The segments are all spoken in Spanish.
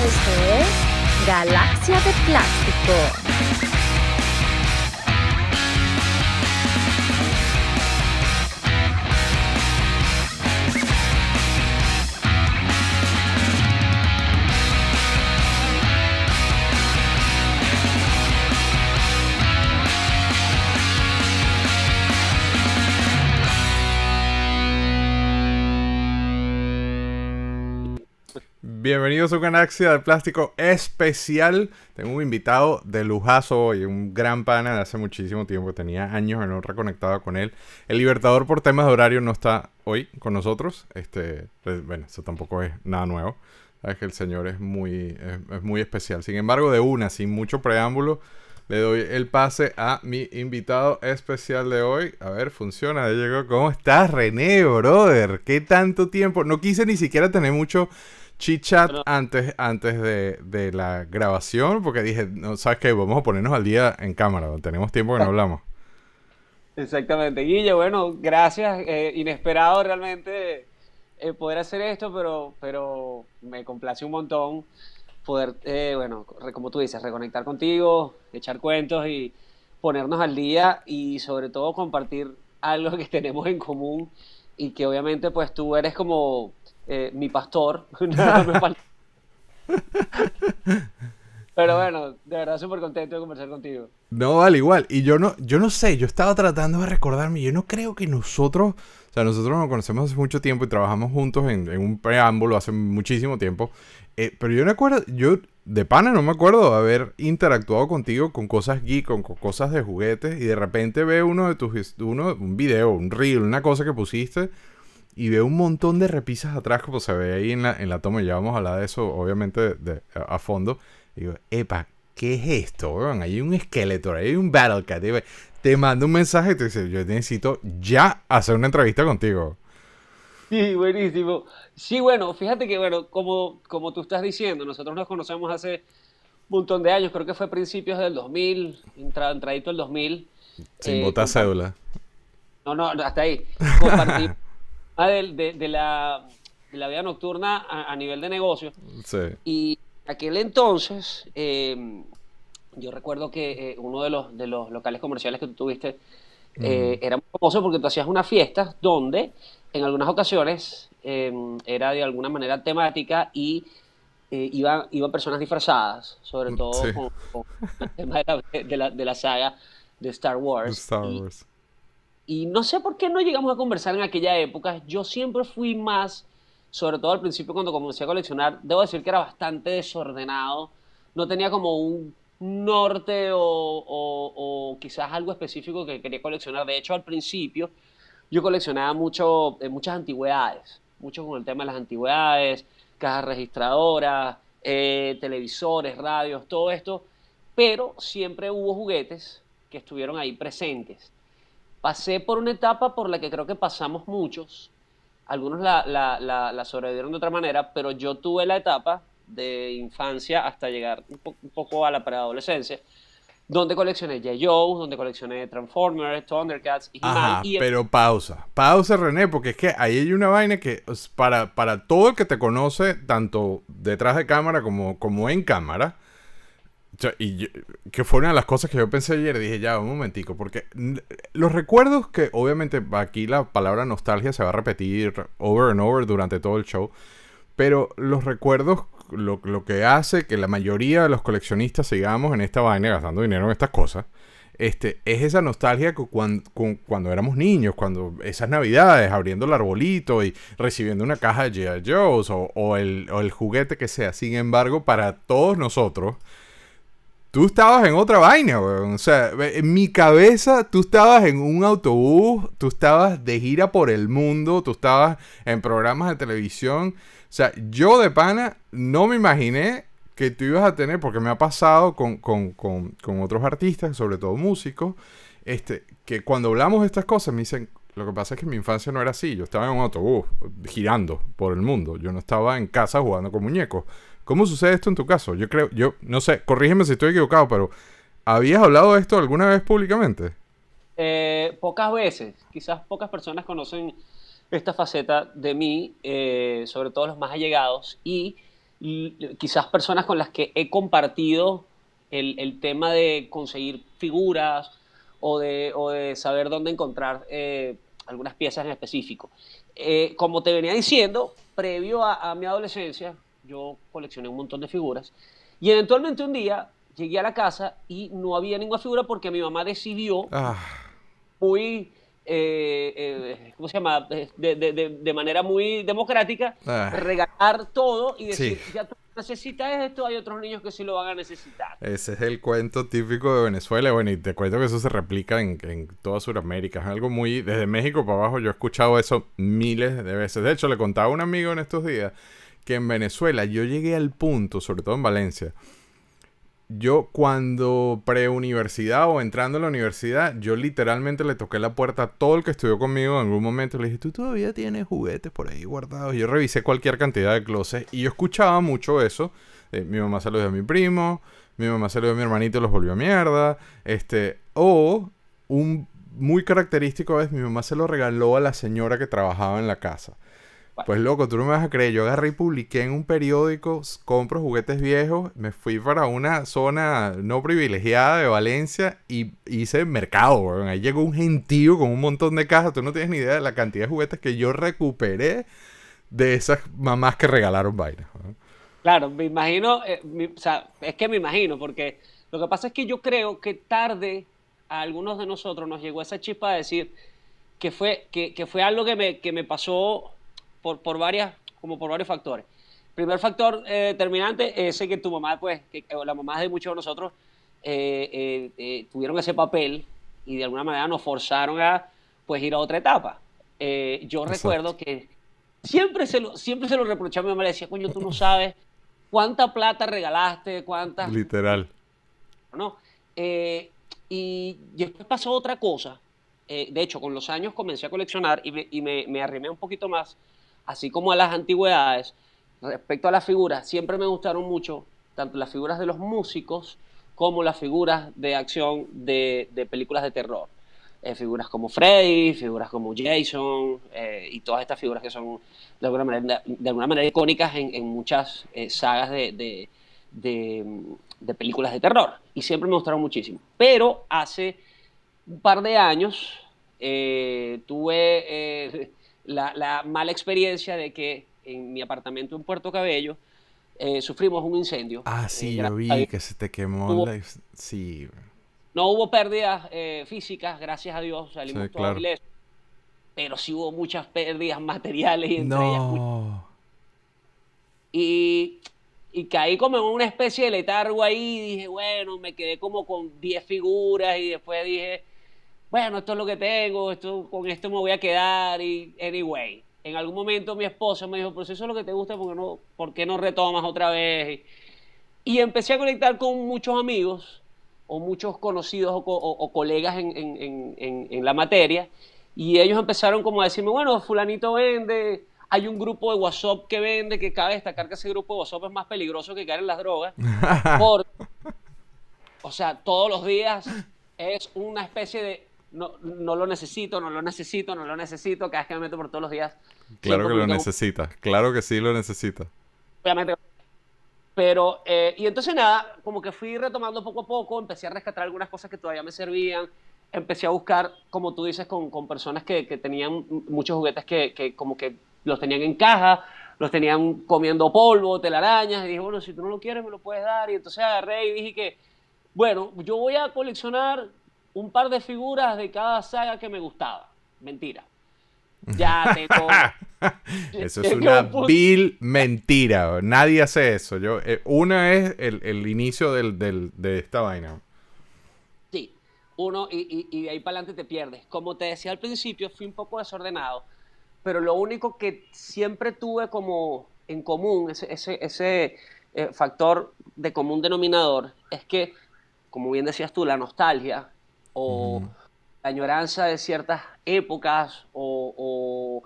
Esto es Galaxia de Plástico. Bienvenidos a un Galaxia de Plástico especial. Tengo un invitado de lujazo hoy, un gran pana de hace muchísimo tiempo. Tenía años en no reconectado con él. El Libertador, por temas de horario, no está hoy con nosotros. Este, pues, bueno, eso tampoco es nada nuevo. Es que el señor es muy, es, muy especial. Sin embargo, de una, sin mucho preámbulo, le doy el pase a mi invitado especial de hoy. A ver, funciona, llegó. ¿Cómo estás, René, brother? ¿Qué tanto tiempo? No quise ni siquiera tener mucho chichat antes, antes de, la grabación, porque dije, no, ¿sabes qué? Vamos a ponernos al día en cámara, tenemos tiempo que no hablamos. Exactamente. Guille, bueno, gracias. Eh, inesperado realmente eh, poder hacer esto, pero, pero me complace un montón poder, eh, bueno, como tú dices, reconectar contigo, echar cuentos y ponernos al día y sobre todo compartir algo que tenemos en común y que obviamente pues tú eres como eh, mi pastor. Pero bueno, de verdad súper contento de conversar contigo. No, vale, igual. Y yo no, yo no sé, yo estaba tratando de recordarme, yo no creo que nosotros, o sea, nosotros nos conocemos hace mucho tiempo y trabajamos juntos en, un preámbulo hace muchísimo tiempo. Eh, pero yo no acuerdo, yo de pana no me acuerdo haber interactuado contigo con cosas geek, con, cosas de juguetes, y de repente ve uno de tus uno, un video, un reel, una cosa que pusiste y veo un montón de repisas atrás, como pues, se ve ahí en la, en la toma, ya vamos a hablar de eso, obviamente, de, a, fondo. digo, epa, ¿qué es esto? Hay un esqueleto, hay un Battlecat. Te mando un mensaje y te dice, yo necesito ya hacer una entrevista contigo. Sí, buenísimo. Sí, bueno, fíjate que, bueno, como, como tú estás diciendo, nosotros nos conocemos hace un montón de años, creo que fue principios del 2000, entradito el 2000. Sin eh, botar cédula. No, no, hasta ahí. Compartí. Ah, de, la, vida nocturna a, nivel de negocio. Sí. Y aquel entonces, eh, yo recuerdo que eh, uno de los, locales comerciales que tú tuviste eh, mm. era muy famoso porque tú hacías una fiesta donde en algunas ocasiones era de alguna manera temática y iban, personas disfrazadas, sobre mm, todo con, el tema de la, saga de Star Wars y no sé por qué no llegamos a conversar en aquella época. Yo siempre fui más, sobre todo al principio cuando comencé a coleccionar, debo decir que era bastante desordenado. No tenía como un norte o, o, quizás algo específico que quería coleccionar. De hecho, al principio yo coleccionaba mucho, eh, muchas antigüedades, mucho con el tema de las antigüedades, cajas registradoras, eh, televisores, radios, todo esto, pero siempre hubo juguetes que estuvieron ahí presentes pasé por una etapa por la que creo que pasamos muchos. Algunos la, sobrevivieron de otra manera, pero yo tuve la etapa de infancia hasta llegar un, poco a la preadolescencia, donde coleccioné J. Joe, donde coleccioné Transformers, Thundercats y pero pausa, pausa René, porque es que ahí hay una vaina que para, para todo el que te conoce, tanto detrás de cámara como, como en cámara, y que fue una de las cosas que yo pensé ayer, dije, ya, un momentico, porque los recuerdos que obviamente aquí la palabra nostalgia se va a repetir over and over durante todo el show, pero los recuerdos, lo, que hace que la mayoría de los coleccionistas sigamos en esta vaina gastando dinero en estas cosas, este, es esa nostalgia cuando, cuando, éramos niños, cuando esas navidades, abriendo el arbolito y recibiendo una caja de G.I. Joe's o, el, o el juguete que sea. Sin embargo, para todos nosotros, Tú estabas en otra vaina, weón. O sea, en mi cabeza, tú estabas en un autobús, tú estabas de gira por el mundo, tú estabas en programas de televisión. O sea, yo de pana no me imaginé que tú ibas a tener, porque me ha pasado con, otros artistas, sobre todo músicos, este, que cuando hablamos de estas cosas me dicen, lo que pasa es que mi infancia no era así. Yo estaba en un autobús, girando por el mundo. Yo no estaba en casa jugando con muñecos. ¿Cómo sucede esto en tu caso? Yo creo, yo no sé, corrígeme si estoy equivocado, pero ¿habías hablado de esto alguna vez públicamente? Eh, pocas veces, quizás pocas personas conocen esta faceta de mí, eh, sobre todo los más allegados, y, quizás personas con las que he compartido el, tema de conseguir figuras o de, saber dónde encontrar eh, algunas piezas en específico. como te venía diciendo, previo a mi adolescencia, yo coleccioné un montón de figuras. Y eventualmente un día llegué a la casa y no había ninguna figura porque mi mamá decidió ah. muy, eh, eh, ¿cómo se llama? De, de, de, de manera muy democrática, ah. regalar todo y decir, ya tú necesitas esto, hay otros niños que sí lo van a necesitar. Ese es el cuento típico de Venezuela, bueno, y te cuento que eso se replica en, en toda Sudamérica, es algo muy, desde México para abajo, yo he escuchado eso miles de veces, de hecho le contaba a un amigo en estos días en Venezuela yo llegué al punto, sobre todo en Valencia, yo cuando preuniversidad o entrando a la universidad, yo literalmente le toqué la puerta a todo el que estudió conmigo en algún momento. Le dije, tú todavía tienes juguetes por ahí guardados. Yo revisé cualquier cantidad de closets y yo escuchaba mucho eso. mi mamá se dio a mi primo, mi mamá se dio a mi hermanito y los volvió a mierda. Este, o un muy característico es mi mamá se lo regaló a la señora que trabajaba en la casa. Pues loco, tú no me vas a creer. Yo agarré y publiqué en un periódico, compro juguetes viejos, me fui para una zona no privilegiada de Valencia y hice mercado, weón. Ahí llegó un gentío con un montón de cajas. Tú no tienes ni idea de la cantidad de juguetes que yo recuperé de esas mamás que regalaron vainas. Claro, me imagino, eh, o sea, es que me imagino, porque lo que pasa es que yo creo que tarde a algunos de nosotros nos llegó esa chispa de decir que fue, fue algo que me, que me pasó por, por varias, como por varios factores. Primer factor eh, determinante es que tu mamá, pues, que, la mamá de muchos de nosotros, eh, eh, tuvieron ese papel y de alguna manera nos forzaron a, pues, ir a otra etapa. yo recuerdo que siempre se, lo, siempre se lo a mi mamá, le decía, coño, tú no sabes cuánta plata regalaste, cuánta... Literal. y después pasó otra cosa. de hecho, con los años comencé a coleccionar y me arrimé un poquito más así como a las antigüedades, respecto a las figuras, siempre me gustaron mucho tanto las figuras de los músicos como las figuras de acción de, películas de terror. Eh, figuras como Freddy, figuras como Jason eh, y todas estas figuras que son de alguna manera, icónicas en, muchas eh, sagas de, de, películas de terror. Y siempre me gustaron muchísimo. Pero hace un par de años tuve la, mala experiencia de que en mi apartamento en Puerto Cabello eh, sufrimos un incendio. Ah, eh, sí, yo vi que se te quemó la... Sí. No hubo pérdidas eh, físicas, gracias a Dios, salimos Pero sí hubo muchas pérdidas materiales y entre no. y, y caí como en una especie de letargo ahí. Dije, bueno, me quedé como con 10 figuras y después dije, bueno, esto es lo que tengo, esto, con esto me voy a quedar y anyway. En algún momento mi esposa me dijo, pues eso es lo que te gusta, ¿por qué no, retomas otra vez? Y, empecé a conectar con muchos amigos o muchos conocidos o, colegas en, en, la materia y ellos empezaron como a decirme, bueno, fulanito vende, hay un grupo de WhatsApp que vende, que cabe destacar que ese grupo de WhatsApp es más peligroso que caer en las drogas. o sea, todos los días es una especie de no, lo necesito, no lo necesito, no lo necesito, cada vez que me meto por todos los días. Claro que lo necesitas, claro que sí lo necesitas. Pero, eh, y entonces nada, como que fui retomando poco a poco, empecé a rescatar algunas cosas que todavía me servían, empecé a buscar, como tú dices, con, personas que, tenían muchos juguetes que, que como que los tenían en caja, los tenían comiendo polvo, telarañas, y dije, bueno, si tú no lo quieres, me lo puedes dar. Y entonces agarré y dije que, bueno, yo voy a coleccionar un par de figuras de cada saga que me gustaba. Mentira. Ya eso es una vil mentira. Nadie hace eso. Yo, eh, una es el, inicio de esta vaina. Sí. Uno, y, y, y de ahí para adelante te pierdes. Como te decía al principio, fui un poco desordenado. Pero lo único que siempre tuve como en común, ese, eh, factor de común denominador, es que, como bien decías tú, la nostalgia o la añoranza de ciertas épocas o,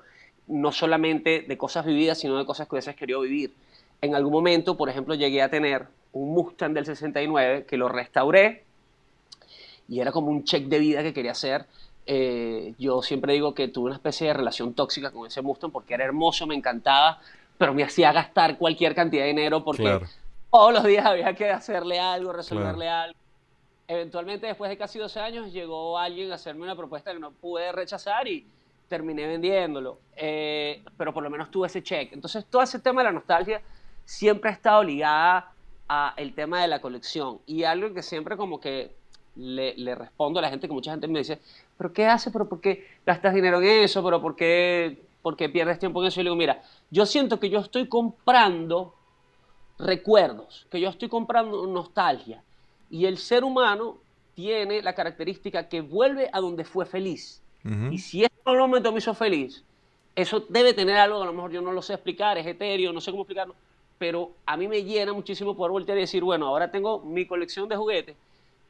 no solamente de cosas vividas, sino de cosas que hubieses querido vivir. En algún momento, por ejemplo, llegué a tener un Mustang del 69 que lo restauré y era como un check de vida que quería hacer. Eh, yo siempre digo que tuve una especie de relación tóxica con ese Mustang porque era hermoso, me encantaba, pero me hacía gastar cualquier cantidad de dinero porque todos los días había que hacerle algo, resolverle algo eventualmente después de casi 12 años llegó alguien a hacerme una propuesta que no pude rechazar y terminé vendiéndolo. Eh, pero por lo menos tuve ese cheque. Entonces todo ese tema de la nostalgia siempre ha estado ligada el tema de la colección. Y algo que siempre como que le, respondo a la gente, que mucha gente me dice, pero ¿qué haces? ¿Pero por qué gastas dinero en eso? ¿Pero por qué, por qué pierdes tiempo en eso? Y le digo, mira, yo siento que yo estoy comprando recuerdos, que yo estoy comprando nostalgia y el ser humano tiene la característica que vuelve a donde fue feliz. Y si este momento me hizo feliz, eso debe tener algo, a lo mejor yo no lo sé explicar, es etéreo, no sé cómo explicarlo, pero a mí me llena muchísimo poder voltear y decir, bueno, ahora tengo mi colección de juguetes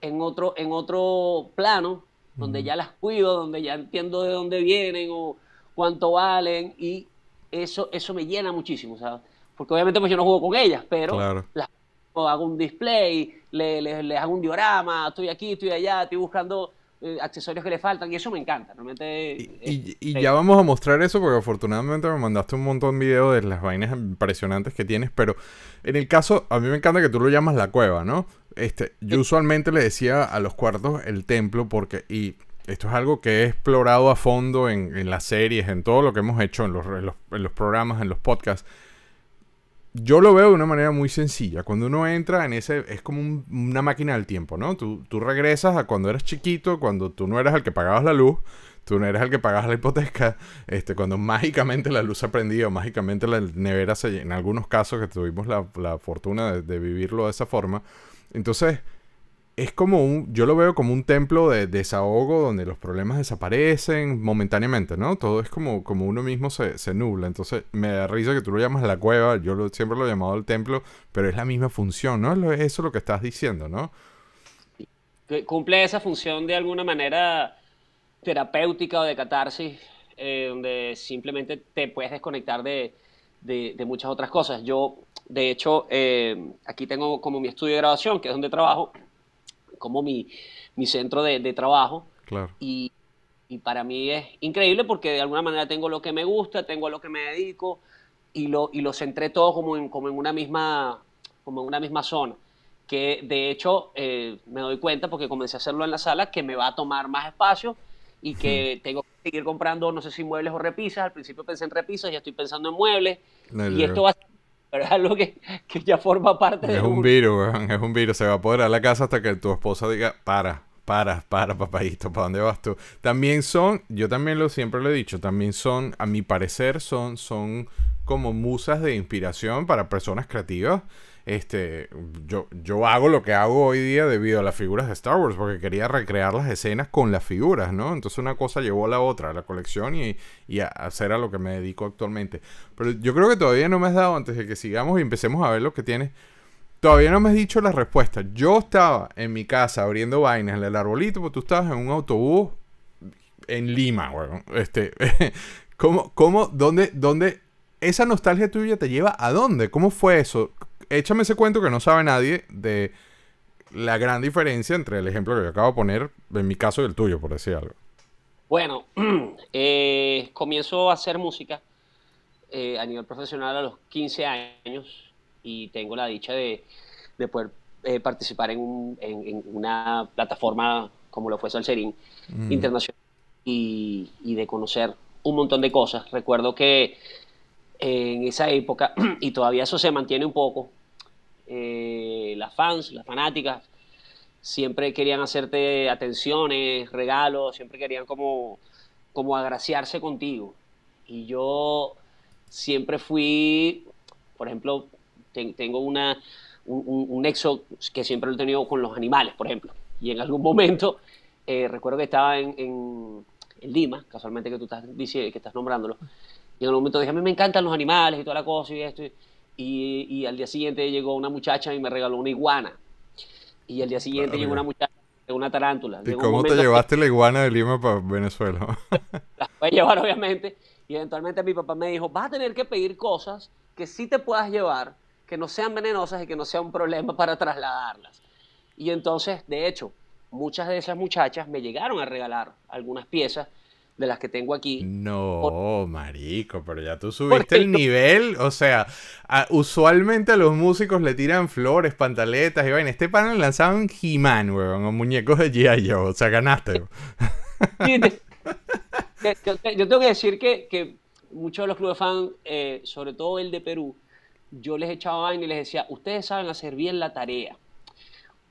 en otro, en otro plano, donde ya las cuido, donde ya entiendo de dónde vienen o cuánto valen, y eso, eso me llena muchísimo, Porque obviamente pues yo no juego con ellas, pero o hago un display, le, hago un diorama, estoy aquí, estoy allá, estoy buscando eh, accesorios que le faltan y eso me encanta, realmente. Y, ya vamos a mostrar eso porque afortunadamente me mandaste un montón de videos de las vainas impresionantes que tienes, pero en el caso, a mí me encanta que tú lo llamas la cueva, ¿no? Este, yo usualmente le decía a los cuartos el templo porque, y esto es algo que he explorado a fondo en, las series, en todo lo que hemos hecho, en los, en los programas, en los podcasts yo lo veo de una manera muy sencilla. Cuando uno entra en ese, es como una máquina del tiempo, ¿no? Tú, tú, regresas a cuando eras chiquito, cuando tú no eras el que pagabas la luz, tú no eras el que pagabas la hipoteca, este, cuando mágicamente la luz se ha mágicamente la nevera se en algunos casos que tuvimos la, la fortuna de, de, vivirlo de esa forma. Entonces, es como un, yo lo veo como un templo de, desahogo donde los problemas desaparecen momentáneamente, ¿no? Todo es como, como uno mismo se, nubla. Entonces me da risa que tú lo llamas la cueva, yo siempre lo he llamado el templo, pero es la misma función, ¿no? Es eso lo que estás diciendo, ¿no? Cumple esa función de alguna manera terapéutica o de catarsis, eh, donde simplemente te puedes desconectar de, muchas otras cosas. Yo, de hecho, eh, aquí tengo como mi estudio de grabación, que es donde trabajo como mi, mi centro de, trabajo. Claro. Y, y, para mí es increíble porque de alguna manera tengo lo que me gusta, tengo a lo que me dedico y lo, y los centré todo como en, como en una misma, como en una misma zona. Que de hecho eh, me doy cuenta porque comencé a hacerlo en la sala que me va a tomar más espacio y que hmm. tengo que seguir comprando, no sé si muebles o repisas. Al principio pensé en repisas, ya estoy pensando en muebles. y esto va a ser es algo que, ya forma parte de... Es un virus, es un virus, se va a apoderar la casa hasta que tu esposa diga, para, para, para, papadito, ¿para dónde vas tú? También son, yo también lo siempre lo he dicho, también son, a mi parecer, son, son como musas de inspiración para personas creativas este, yo, yo hago lo que hago hoy día debido a las figuras de Star Wars, porque quería recrear las escenas con las figuras, ¿no? Entonces una cosa llevó a la otra, a la colección y, a hacer a lo que me dedico actualmente. Pero yo creo que todavía no me has dado, antes de que sigamos y empecemos a ver lo que tienes, todavía no me has dicho la respuesta. Yo estaba en mi casa abriendo vainas en el arbolito, porque tú estabas en un autobús en Lima, weón. Este, ¿cómo, cómo, dónde, dónde, esa nostalgia tuya te lleva a dónde? ¿Cómo fue eso? échame ese cuento que no sabe nadie de la gran diferencia entre el ejemplo que yo acabo de poner, en mi caso y el tuyo, por decir algo. Bueno, eh, comienzo a hacer música eh, a nivel profesional a los 15 años y tengo la dicha de, de poder eh, participar en, una plataforma como lo fue Salserín mm. Internacional y, y de conocer un montón de cosas. Recuerdo que en esa época, y todavía eso se mantiene un poco. Eh, las fans, las fanáticas, siempre querían hacerte atenciones, regalos, siempre querían como, como agraciarse contigo. Y yo siempre fui, por ejemplo, tengo una, un, nexo que siempre lo he tenido con los animales, por ejemplo. Y en algún momento, eh, recuerdo que estaba en, en, Lima, casualmente que tú estás, que estás nombrándolo, y en un momento dije, a mí me encantan los animales y toda la cosa y esto. Y, y, al día siguiente llegó una muchacha y me regaló una iguana. Y al día siguiente ah, llegó una muchacha una tarántula. cómo te llevaste la iguana de Lima para Venezuela? la voy a llevar, obviamente. Y eventualmente mi papá me dijo, vas a tener que pedir cosas que sí te puedas llevar, que no sean venenosas y que no sea un problema para trasladarlas. Y entonces, de hecho, muchas de esas muchachas me llegaron a regalar algunas piezas de las que tengo aquí. No, marico, pero ya tú subiste el nivel. O sea, usualmente a los músicos le tiran flores, pantaletas y vaina. Este pan lanzaban He-Man, weón, o muñecos de G.I. Joe. O sea, ganaste. yo, tengo que decir que, muchos de los clubes fan, eh, sobre todo el de Perú, yo les echaba vaina y les decía, ustedes saben hacer bien la tarea.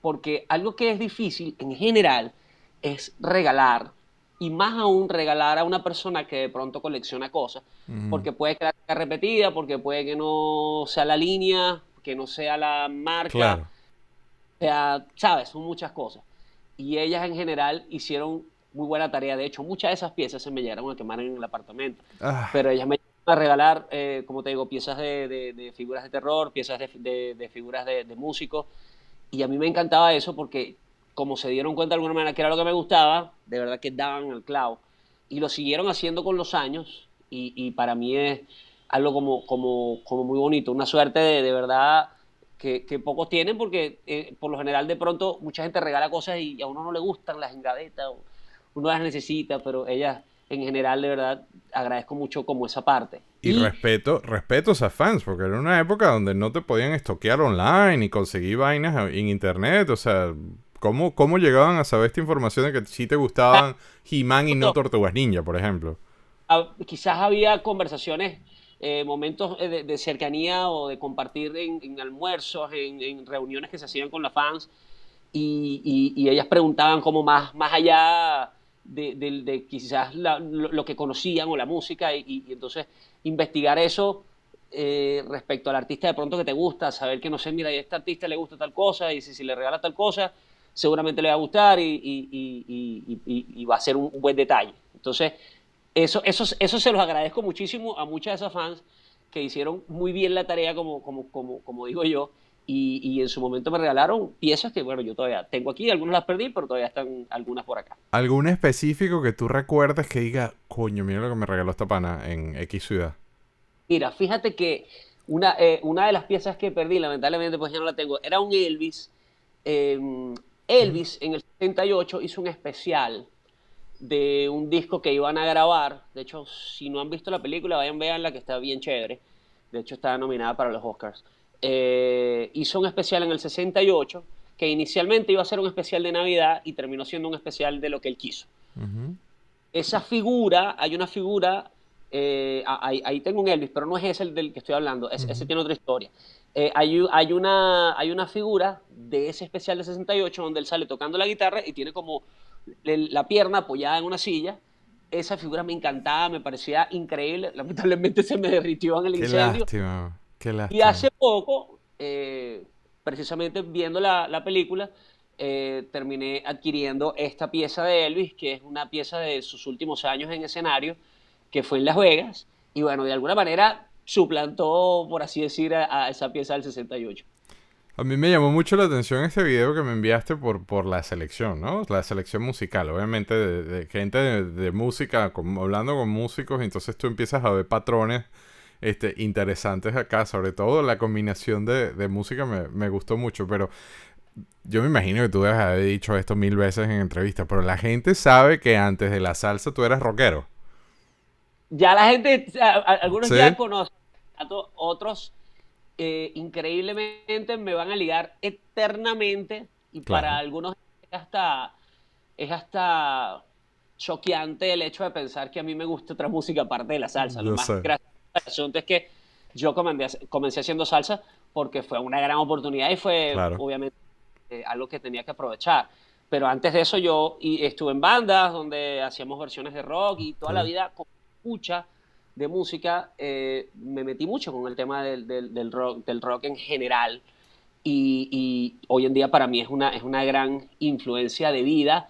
Porque algo que es difícil en general es regalar y más aún regalar a una persona que de pronto colecciona cosas, porque puede quedar repetida, porque puede que no sea la línea, que no sea la marca, claro. o sea, sabes, son muchas cosas. Y ellas en general hicieron muy buena tarea, de hecho muchas de esas piezas se me llegaron a quemar en el apartamento, ah. pero ellas me a regalar, eh, como te digo, piezas de, de, de, figuras de terror, piezas de, de figuras de músicos, y a mí me encantaba eso porque como se dieron cuenta de alguna manera que era lo que me gustaba, de verdad que daban el clavo. Y lo siguieron haciendo con los años y, y para mí es algo como, como, como muy bonito, una suerte de, de verdad que, pocos tienen porque eh, por lo general de pronto mucha gente regala cosas y a uno no le gustan las engadetas, uno las necesita, pero ellas en general de verdad agradezco mucho como esa parte. Y, respeto, respeto a esas fans, porque era una época donde no te podían estoquear online y conseguir vainas en internet, o sea, ¿Cómo, cómo llegaban a saber esta información de que sí te gustaban He-Man y no Tortugas Ninja, por ejemplo? Ah, quizás había conversaciones, eh, momentos eh, de, cercanía o de compartir en, almuerzos, en, reuniones que se hacían con las fans y, ellas preguntaban como más, más allá de, quizás lo, que conocían o la música y, entonces investigar eso. Eh, respecto al artista de pronto que te gusta, saber que no sé, mira, a este artista le gusta tal cosa y si, si le regala tal cosa, seguramente le va a gustar y, va a ser un, buen detalle. Entonces, eso, eso, eso se los agradezco muchísimo a muchas de esas fans que hicieron muy bien la tarea, como, como, como, digo yo, y, en su momento me regalaron piezas que, bueno, yo todavía tengo aquí, algunas las perdí, pero todavía están algunas por acá. ¿Algún específico que tú recuerdes que diga, coño, mira lo que me regaló esta pana en X ciudad? Mira, fíjate que una, eh, una de las piezas que perdí, lamentablemente, pues ya no la tengo, era un Elvis. Eh, Elvis en el 78 hizo un especial de un disco que iban a grabar. De hecho, si no han visto la película, vayan, verla, que está bien chévere. De hecho, está nominada para los Oscars. Eh, hizo un especial en el 68 que inicialmente iba a ser un especial de Navidad y terminó siendo un especial de lo que él quiso. Esa figura, hay una figura, eh, ahí, tengo un Elvis, pero no es ese el del que estoy hablando, ese tiene otra historia. Eh, hay, una, hay una figura de ese especial de 68 donde él sale tocando la guitarra y tiene como la pierna apoyada en una silla. Esa figura me encantaba, me parecía increíble. Lamentablemente se me derritió en el qué incendio. qué lástima. Y hace poco, eh, precisamente viendo la, película, eh, terminé adquiriendo esta pieza de Elvis, que es una pieza de sus últimos años en escenario, que fue en Las Vegas. Y bueno, de alguna manera suplantó, por así decir, a, esa pieza del 68. A mí me llamó mucho la atención este video que me enviaste por, por la selección, ¿no? La selección musical, obviamente, de, gente de, música, hablando con músicos, entonces tú empiezas a ver patrones este, interesantes acá, sobre todo la combinación de, música me, me gustó mucho, pero yo me imagino que tú debes haber dicho esto mil veces en entrevistas, pero la gente sabe que antes de la salsa tú eras rockero ya la gente, algunos ya conocen, a otros eh, increíblemente me van a ligar eternamente y para algunos es hasta, es hasta choqueante el hecho de pensar que a mí me gusta otra música aparte de la salsa. Lo más gracioso es que yo comencé, comencé haciendo salsa porque fue una gran oportunidad y fue obviamente eh, algo que tenía que aprovechar. Pero antes de eso yo estuve en bandas donde hacíamos versiones de rock y toda la vida escucha de música, eh, me metí mucho con el tema del, rock, del rock en general. Y, hoy en día para mí es una, es una gran influencia de vida,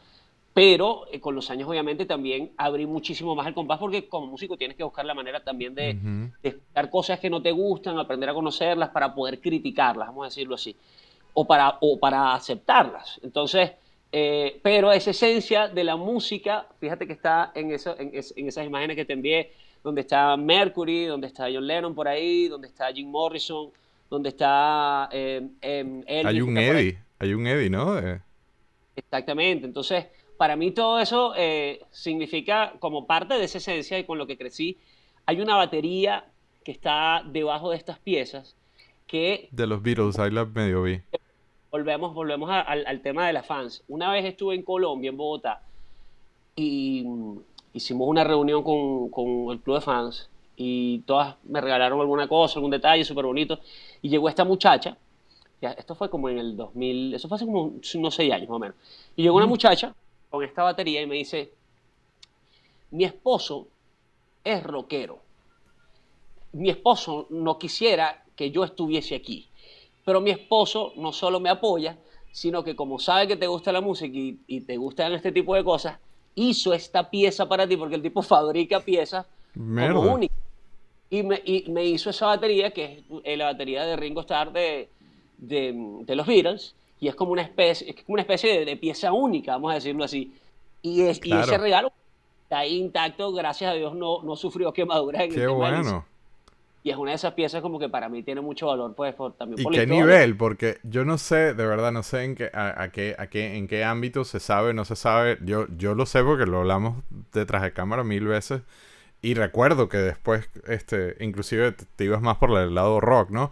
pero eh, con los años obviamente también abrí muchísimo más el compás porque como músico tienes que buscar la manera también de, escuchar cosas que no te gustan, aprender a conocerlas para poder criticarlas, vamos a decirlo así, o para, o para aceptarlas. Entonces, eh, pero esa esencia de la música, fíjate que está en, esas imágenes que te envié, donde está Mercury, donde está John Lennon por ahí, donde está Jim Morrison, donde está eh, em, Hay un Eddie, hay un Eddie, ¿no? Exactamente, entonces para mí todo eso eh, significa como parte de esa esencia y con lo que crecí, hay una batería que está debajo de estas piezas que... De los Beatles, ahí la medio vi volvemos, volvemos al, tema de las fans. Una vez estuve en Colombia, en Bogotá, y mm, hicimos una reunión con, con el club de fans y todas me regalaron alguna cosa, algún detalle súper bonito. Y llegó esta muchacha, ya, esto fue como en el 2000, eso fue hace unos seis años más o menos. Y llegó una muchacha con esta batería y me dice, mi esposo es rockero. Mi esposo no quisiera que yo estuviese aquí. Pero mi esposo no solo me apoya, sino que como sabe que te gusta la música y, te gustan este tipo de cosas, hizo esta pieza para ti, porque el tipo fabrica piezas como Y me, hizo esa batería, que es eh, la batería de Ringo Starr de, los Beatles, y es como una especie, es una especie de, pieza única, vamos a decirlo así. Y, es, ese regalo está intacto, gracias a Dios no, sufrió quemaduras. En Qué bueno y es una de esas piezas como que para mí tiene mucho valor pues por, también y qué nivel porque yo no sé de verdad no sé en qué a, qué a qué en qué ámbito se sabe no se sabe yo yo lo sé porque lo hablamos detrás de cámara mil veces y recuerdo que después este inclusive te ibas más por el lado rock no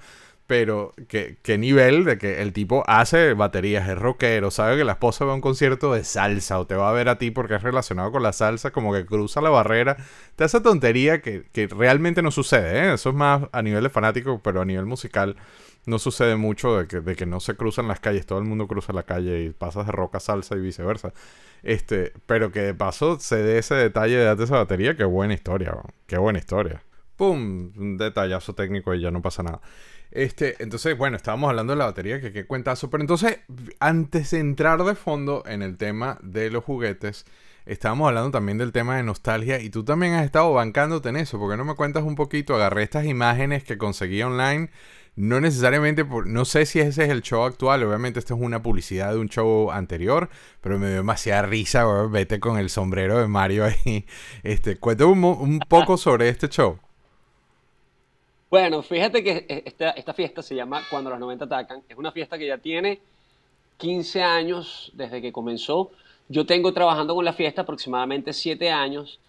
pero qué, nivel de que el tipo hace baterías, es rockero, sabe que la esposa va a un concierto de salsa o te va a ver a ti porque es relacionado con la salsa, como que cruza la barrera. Te hace tontería que, realmente no sucede, ¿eh? eso es más a nivel de fanático, pero a nivel musical no sucede mucho de que, no se cruzan las calles, todo el mundo cruza la calle y pasas de roca a salsa y viceversa. Este, pero que de paso se dé ese detalle de darte esa batería, qué buena historia, qué buena historia. ¡Pum! Un detallazo técnico y ya no pasa nada. Este, entonces, bueno, estábamos hablando de la batería, que qué cuentazo. Pero entonces, antes de entrar de fondo en el tema de los juguetes, estábamos hablando también del tema de nostalgia y tú también has estado bancándote en eso, ¿por qué no me cuentas un poquito, agarré estas imágenes que conseguí online, no necesariamente, no sé si ese es el show actual, obviamente esto es una publicidad de un show anterior, pero me dio demasiada risa, vete con el sombrero de Mario ahí. Este, cuéntame un poco sobre este show. Bueno, fíjate que e, esta, fiesta se llama Cuando los 90 atacan. Es una fiesta que ya tiene 15 años desde que comenzó. Yo tengo trabajando con la fiesta aproximadamente 7 años.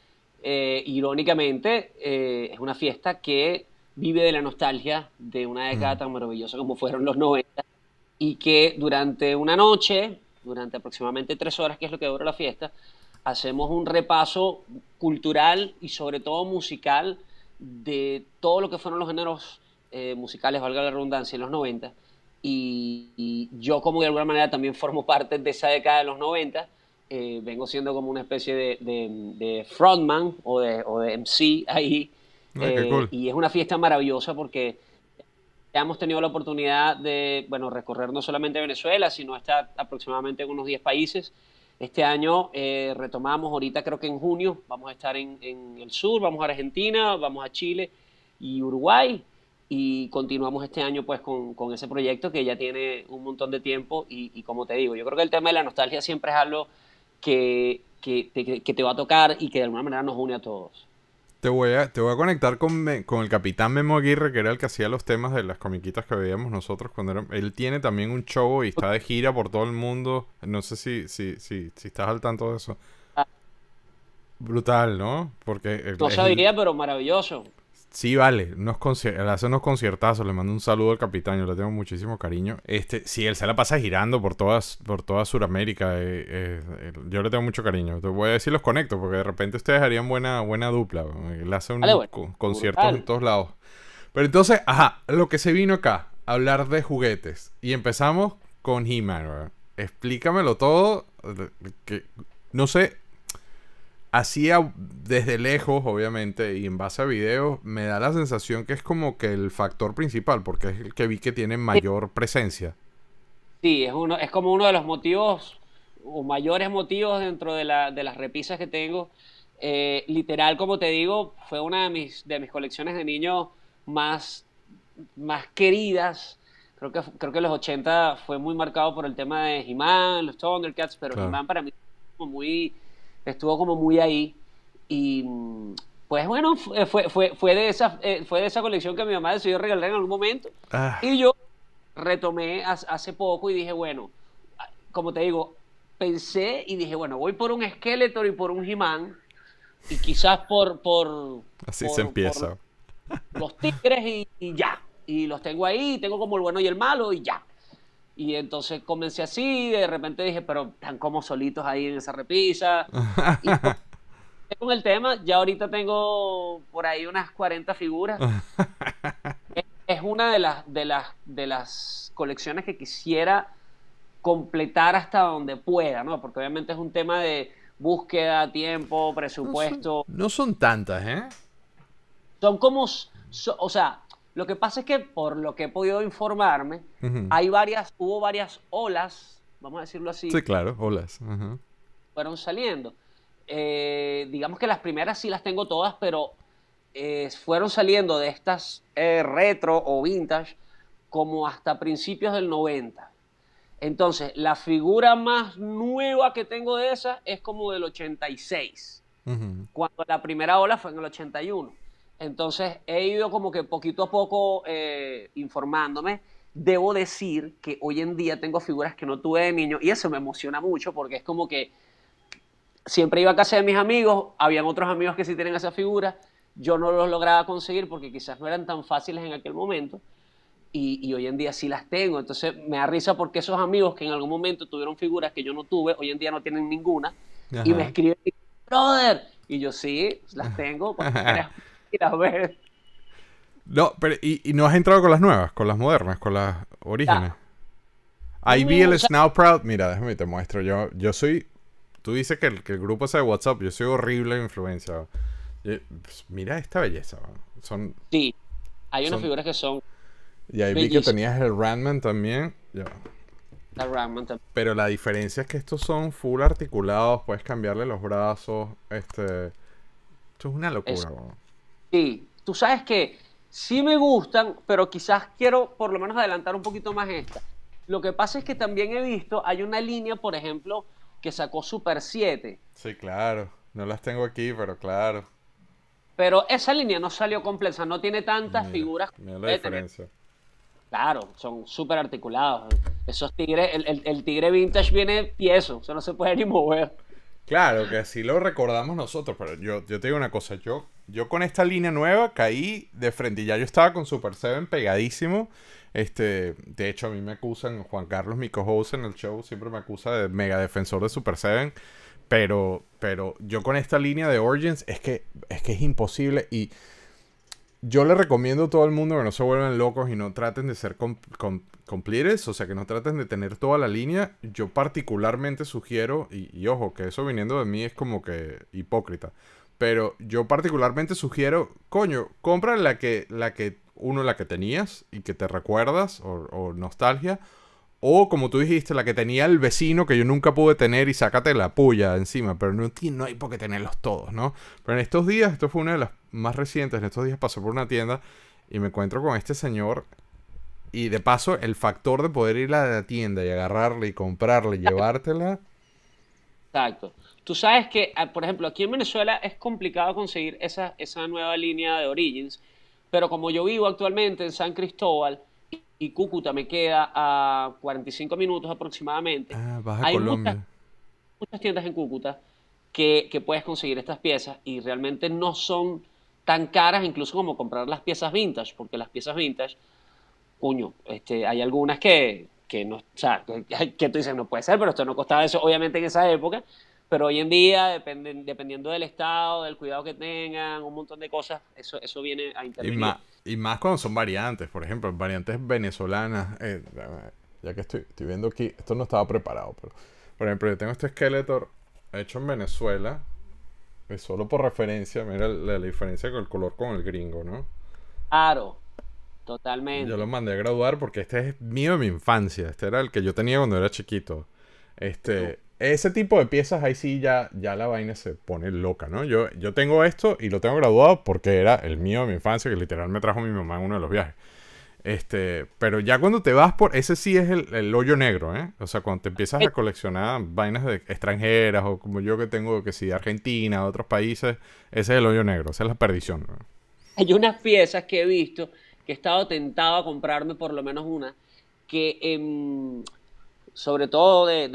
Eh, irónicamente, eh, es una fiesta que vive de la nostalgia de una década mm. tan maravillosa como fueron los 90 y que durante una noche, durante aproximadamente 3 horas, que es lo que dura la fiesta, hacemos un repaso cultural y sobre todo musical de todo lo que fueron los géneros eh, musicales, valga la redundancia, en los 90. Y, yo como de alguna manera también formo parte de esa década de los 90, eh, vengo siendo como una especie de, frontman o de, MC ahí. Eh, y es una fiesta maravillosa porque hemos tenido la oportunidad de, recorrer no solamente Venezuela, sino hasta aproximadamente unos 10 países. Este año eh, retomamos, ahorita creo que en junio, vamos a estar en, el sur, vamos a Argentina, vamos a Chile y Uruguay y continuamos este año pues con, ese proyecto que ya tiene un montón de tiempo y, como te digo, yo creo que el tema de la nostalgia siempre es algo que te va a tocar y que de alguna manera nos une a todos. Te voy a, te voy a conectar con, con el capitán Memo Aguirre, que era el que hacía los temas de las comiquitas que veíamos nosotros cuando Él tiene también un show y está de gira por todo el mundo. No sé si, si, si, si estás al tanto de eso. Ah. Brutal, ¿no? Porque... No sabía, pero maravilloso sí vale, nos hace unos conciertazos, le mando un saludo al capitán, yo le tengo muchísimo cariño. Este, sí, él se la pasa girando por todas, por toda Sudamérica, eh, eh, yo le tengo mucho cariño. Te voy a decir los conecto, porque de repente ustedes harían buena, buena dupla. Él hace un concierto en todos lados. Pero entonces, ajá, lo que se vino acá, hablar de juguetes. Y empezamos con He-Man, Explícamelo todo. Que, no sé, hacía desde lejos, obviamente, y en base a videos, me da la sensación que es como que el factor principal, porque es el que vi que tiene mayor presencia. Sí, es, uno, es como uno de los motivos o mayores motivos dentro de, la, de las repisas que tengo. Eh, literal, como te digo, fue una de mis, de mis colecciones de niños más, más queridas. Creo que, creo que los 80 fue muy marcado por el tema de He-Man, los Thundercats, pero He-Man para mí fue muy estuvo como muy ahí. Y mm, pues bueno, fue, fue, fue, de, esa, eh, fue de esa colección que mi mamá decidió regalar en algún momento. Ah. Y yo retomé hace poco y dije, bueno, ah, como te digo, pensé y dije, bueno, voy por un esqueleto y por un he Y quizás por. por Así se empieza. los tigres y, y ya. Y los tengo ahí, tengo como el bueno y el malo y ya. Y entonces comencé así, de repente dije, pero están como solitos ahí en esa repisa. y con el tema, ya ahorita tengo por ahí unas 40 figuras. es, una de las, de, las, de las colecciones que quisiera completar hasta donde pueda, ¿no? Porque obviamente es un tema de búsqueda, tiempo, presupuesto. No son, tantas, ¿eh? Son como, o sea, lo que pasa es que, por lo que he podido informarme, hay varias, hubo varias olas, vamos a decirlo así. Sí, claro, olas. Fueron saliendo. Eh, digamos que las primeras sí las tengo todas, pero eh, fueron saliendo de estas eh, retro o vintage como hasta principios del 90. Entonces, la figura más nueva que tengo de esas es como del 86, cuando la primera ola fue en el 81. Entonces he ido como que poquito a poco eh, informándome. Debo decir que hoy en día tengo figuras que no tuve de niño y eso me emociona mucho porque es como que siempre iba a casa de mis amigos, habían otros amigos que sí tienen esa figura, yo no los lograba conseguir porque quizás no eran tan fáciles en aquel momento y, hoy en día sí las tengo. Entonces me da risa porque esos amigos que en algún momento tuvieron figuras que yo no tuve, hoy en día no tienen ninguna y me escriben, brother, y yo sí, las tengo. No, pero y, no has entrado con las nuevas, con las modernas, con las orígenes. Ahí vi el Snow Mira, déjame te muestro. Yo, yo soy. Tú dices que el, grupo sea de WhatsApp. Yo soy horrible influencia. Pues, mira esta belleza. Son. Sí. Hay unas figuras que son. Y ahí vi que tenías el Randman también. Pero la diferencia es que estos son full articulados. Puedes cambiarle los brazos. Este. Esto es una locura, es... Sí, tú sabes que sí me gustan, pero quizás quiero por lo menos adelantar un poquito más esta. Lo que pasa es que también he visto, hay una línea, por ejemplo, que sacó Super 7. Sí, claro. No las tengo aquí, pero claro. Pero esa línea no salió completa, no tiene tantas figuras. Mira la diferencia. Claro, son súper articulados. Esos tigres, el, tigre vintage viene piezo, eso no se puede ni mover. Claro, que así lo recordamos nosotros, pero yo, yo te digo una cosa, yo yo con esta línea nueva caí de frente. Y Ya yo estaba con Super 7 pegadísimo. Este, de hecho, a mí me acusan, Juan Carlos, mi co-host en el show, siempre me acusa de mega defensor de Super 7. Pero, pero yo con esta línea de Origins es que es, que es imposible. Y yo le recomiendo a todo el mundo que no se vuelvan locos y no traten de ser con o sea, que no traten de tener toda la línea. Yo particularmente sugiero, y ojo, que eso viniendo de mí es como que hipócrita. Pero yo particularmente sugiero, coño, compra la que, la que, uno, la que tenías y que te recuerdas, o, nostalgia, o como tú dijiste, la que tenía el vecino que yo nunca pude tener y sácate la puya encima, pero no, no hay por qué tenerlos todos, ¿no? Pero en estos días, esto fue una de las más recientes, en estos días pasó por una tienda y me encuentro con este señor y de paso el factor de poder ir a la tienda y agarrarle y comprarle y llevártela. Exacto. Tú sabes que, ah, por ejemplo, aquí en Venezuela es complicado conseguir esa, esa nueva línea de Origins, pero como yo vivo actualmente en San Cristóbal y Cúcuta me queda a 45 minutos aproximadamente, ah, hay Colombia. Muchas, muchas, tiendas en Cúcuta que, que puedes conseguir estas piezas y realmente no son tan caras incluso como comprar las piezas vintage, porque las piezas vintage, coño, este, hay algunas que, que no, o sea, que, que, tú dices, no puede ser, pero esto no costaba eso, obviamente en esa época, pero hoy en día, dependen, dependiendo del estado, del cuidado que tengan, un montón de cosas, eso, eso viene a intervenir. Y más, y más cuando son variantes, por ejemplo, variantes venezolanas. Eh, ya que estoy, estoy, viendo aquí, esto no estaba preparado, pero por ejemplo, yo tengo este esqueleto hecho en Venezuela, solo por referencia, mira la, diferencia con el color con el gringo, ¿no? Claro, totalmente. Yo lo mandé a graduar porque este es mío de mi infancia, este era el que yo tenía cuando era chiquito. Este. Ese tipo de piezas ahí sí ya, ya la vaina se pone loca, ¿no? Yo, yo tengo esto y lo tengo graduado porque era el mío de mi infancia, que literal me trajo mi mamá en uno de los viajes. Este, pero ya cuando te vas por. Ese sí es el, hoyo negro, ¿eh? O sea, cuando te empiezas a eh. coleccionar vainas de extranjeras o como yo que tengo que sí, Argentina, otros países, ese es el hoyo negro, esa es la perdición. Hay unas piezas que he visto que he estado tentado a comprarme por lo menos una, que em, sobre todo de,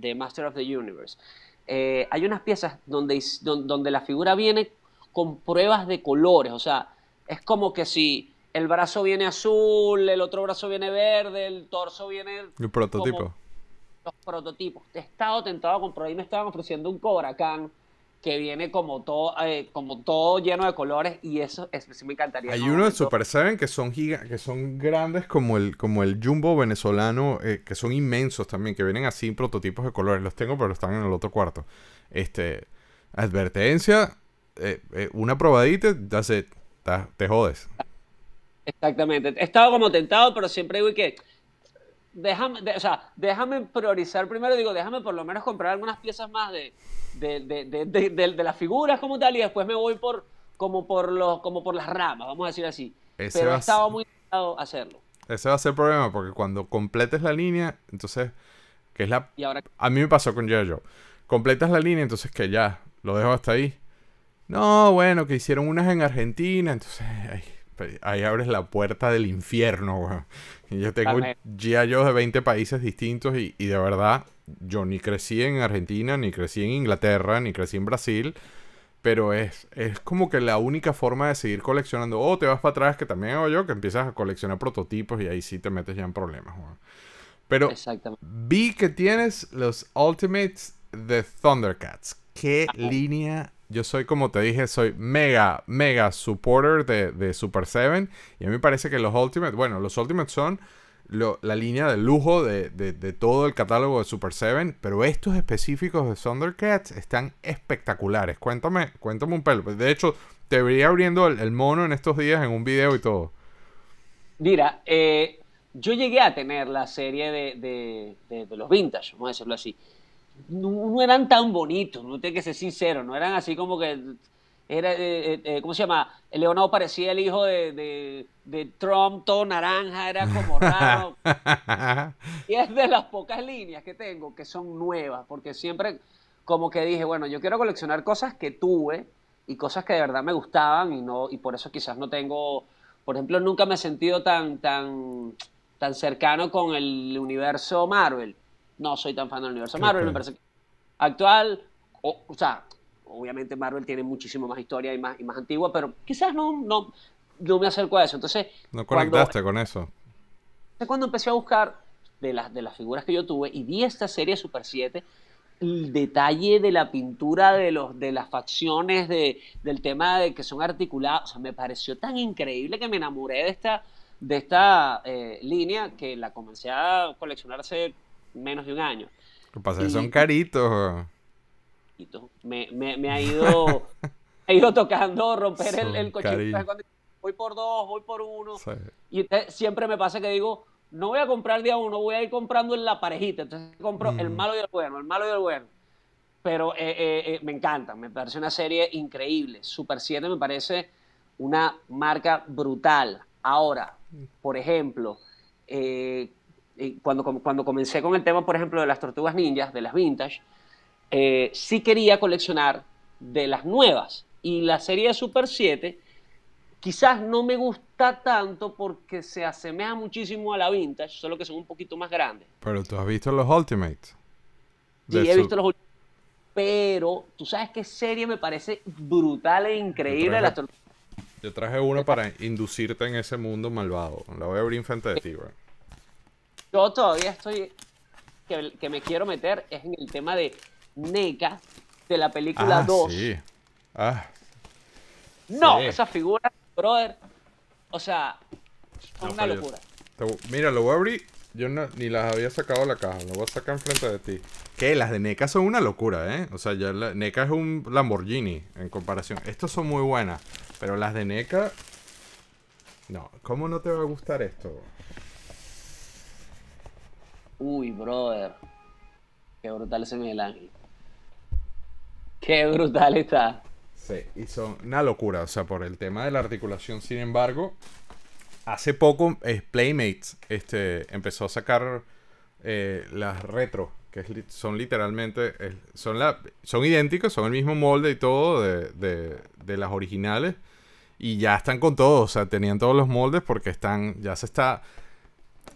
de Master of the Universe, eh, hay unas piezas donde, donde la figura viene con pruebas de colores, o sea, es como que si el brazo viene azul, el otro brazo viene verde, el torso viene... El prototipo. los prototipos. He estado tentado a comprar y me estaban ofreciendo un Cobra Khan que viene como todo, eh, como todo lleno de colores y eso, sí me encantaría. Hay uno de Super ¿saben? que son giga que son grandes como el, como el Jumbo venezolano, eh, que son inmensos también, que vienen así en prototipos de colores. Los tengo, pero están en el otro cuarto. Este, advertencia, eh, una probadita, te jodes. Exactamente. He estado como tentado, pero siempre digo que déjame, o sea, déjame priorizar primero, digo, déjame por lo menos comprar algunas piezas más de, de, de, de las figuras como tal y después me voy por, como por, los, como por las ramas, vamos a decir así. Pero estaba muy intentado hacerlo. Ese va a ser el problema porque cuando completes la línea, entonces, que es la... A mí me pasó con yo Completas la línea, entonces que ya, lo dejo hasta ahí. No, bueno, que hicieron unas en Argentina, entonces... Ahí abres la puerta del infierno, weón. yo tengo GIOS de 20 países distintos y, de verdad, yo ni crecí en Argentina, ni crecí en Inglaterra, ni crecí en Brasil. Pero es, es como que la única forma de seguir coleccionando. O te vas para atrás, que también hago yo, que empiezas a coleccionar prototipos y ahí sí te metes ya en problemas, weón. Pero vi que tienes los Ultimates de Thundercats. Qué línea yo soy, como te dije, soy mega, mega supporter de, de Super 7. Y a mí me parece que los Ultimate, bueno, los Ultimate son la línea de lujo de, de, todo el catálogo de Super 7. Pero estos específicos de Thundercats están espectaculares. Cuéntame, cuéntame un pelo. De hecho, te vería abriendo el, mono en estos días en un video y todo. Mira, eh, yo llegué a tener la serie de, de los vintage, vamos a decirlo así no, eran tan bonitos, no tengo que ser sincero, no eran así como que era, eh, eh, eh, ¿cómo se llama? El Leonardo parecía el hijo de, de, Trump, todo naranja, era como raro. y es de las pocas líneas que tengo que son nuevas, porque siempre como que dije, bueno, yo quiero coleccionar cosas que tuve y cosas que de verdad me gustaban y no y por eso quizás no tengo, por ejemplo, nunca me he sentido tan tan tan cercano con el universo Marvel no soy tan fan del universo Marvel, me parece que actual, o, sea, obviamente Marvel tiene muchísimo más historia y más, y más antigua, pero quizás no, no, no me acerco a eso. Entonces, no conectaste con eso. Cuando empecé a buscar de las, de las figuras que yo tuve y vi esta serie Super 7, el detalle de la pintura de los de las facciones del tema de que son articulados, o sea, me pareció tan increíble que me enamoré de esta de esta eh, línea que la comencé a coleccionar hace menos de un año. Lo que pasa es que son caritos. Me, ha ido ido tocando romper el, el voy por dos, voy por uno. Y siempre me pasa que digo, no voy a comprar el día uno, voy a ir comprando en la parejita. Entonces compro el mm. malo y el bueno, el malo y el bueno. Pero eh, eh, eh, me encanta, me parece una serie increíble. Super 7 me parece una marca brutal. Ahora, por ejemplo, eh, cuando, cuando comencé con el tema, por ejemplo, de las tortugas ninjas, de las vintage, eh, sí quería coleccionar de las nuevas. Y la serie de Super 7 quizás no me gusta tanto porque se asemeja muchísimo a la vintage, solo que son un poquito más grandes. Pero tú has visto los Ultimate. Sí, he visto los Ultimate. Pero tú sabes qué serie me parece brutal e increíble. Yo traje, yo traje uno para inducirte en ese mundo malvado. La voy a abrir frente de ti, yo todavía estoy, que, me quiero meter, es en el tema de NECA de la película ah, Sí. Ah, no, esas figuras, brother, o sea, son una locura. mira, lo voy a abrir. Yo no, ni las había sacado la caja, lo voy a sacar enfrente de ti. Que las de NECA son una locura, ¿eh? O sea, ya NECA es un Lamborghini en comparación. Estas son muy buenas, pero las de NECA... No, ¿cómo no te va a gustar esto? Uy, brother. Qué brutal ese Miguel Ángel. Qué brutal está. Sí, y son una locura. O sea, por el tema de la articulación, sin embargo, hace poco Playmates este, empezó a sacar eh, las retro, que son literalmente, son, la, son idénticas, son el mismo molde y todo de, de las originales. Y ya están con todo, o sea, tenían todos los moldes porque están, ya se está,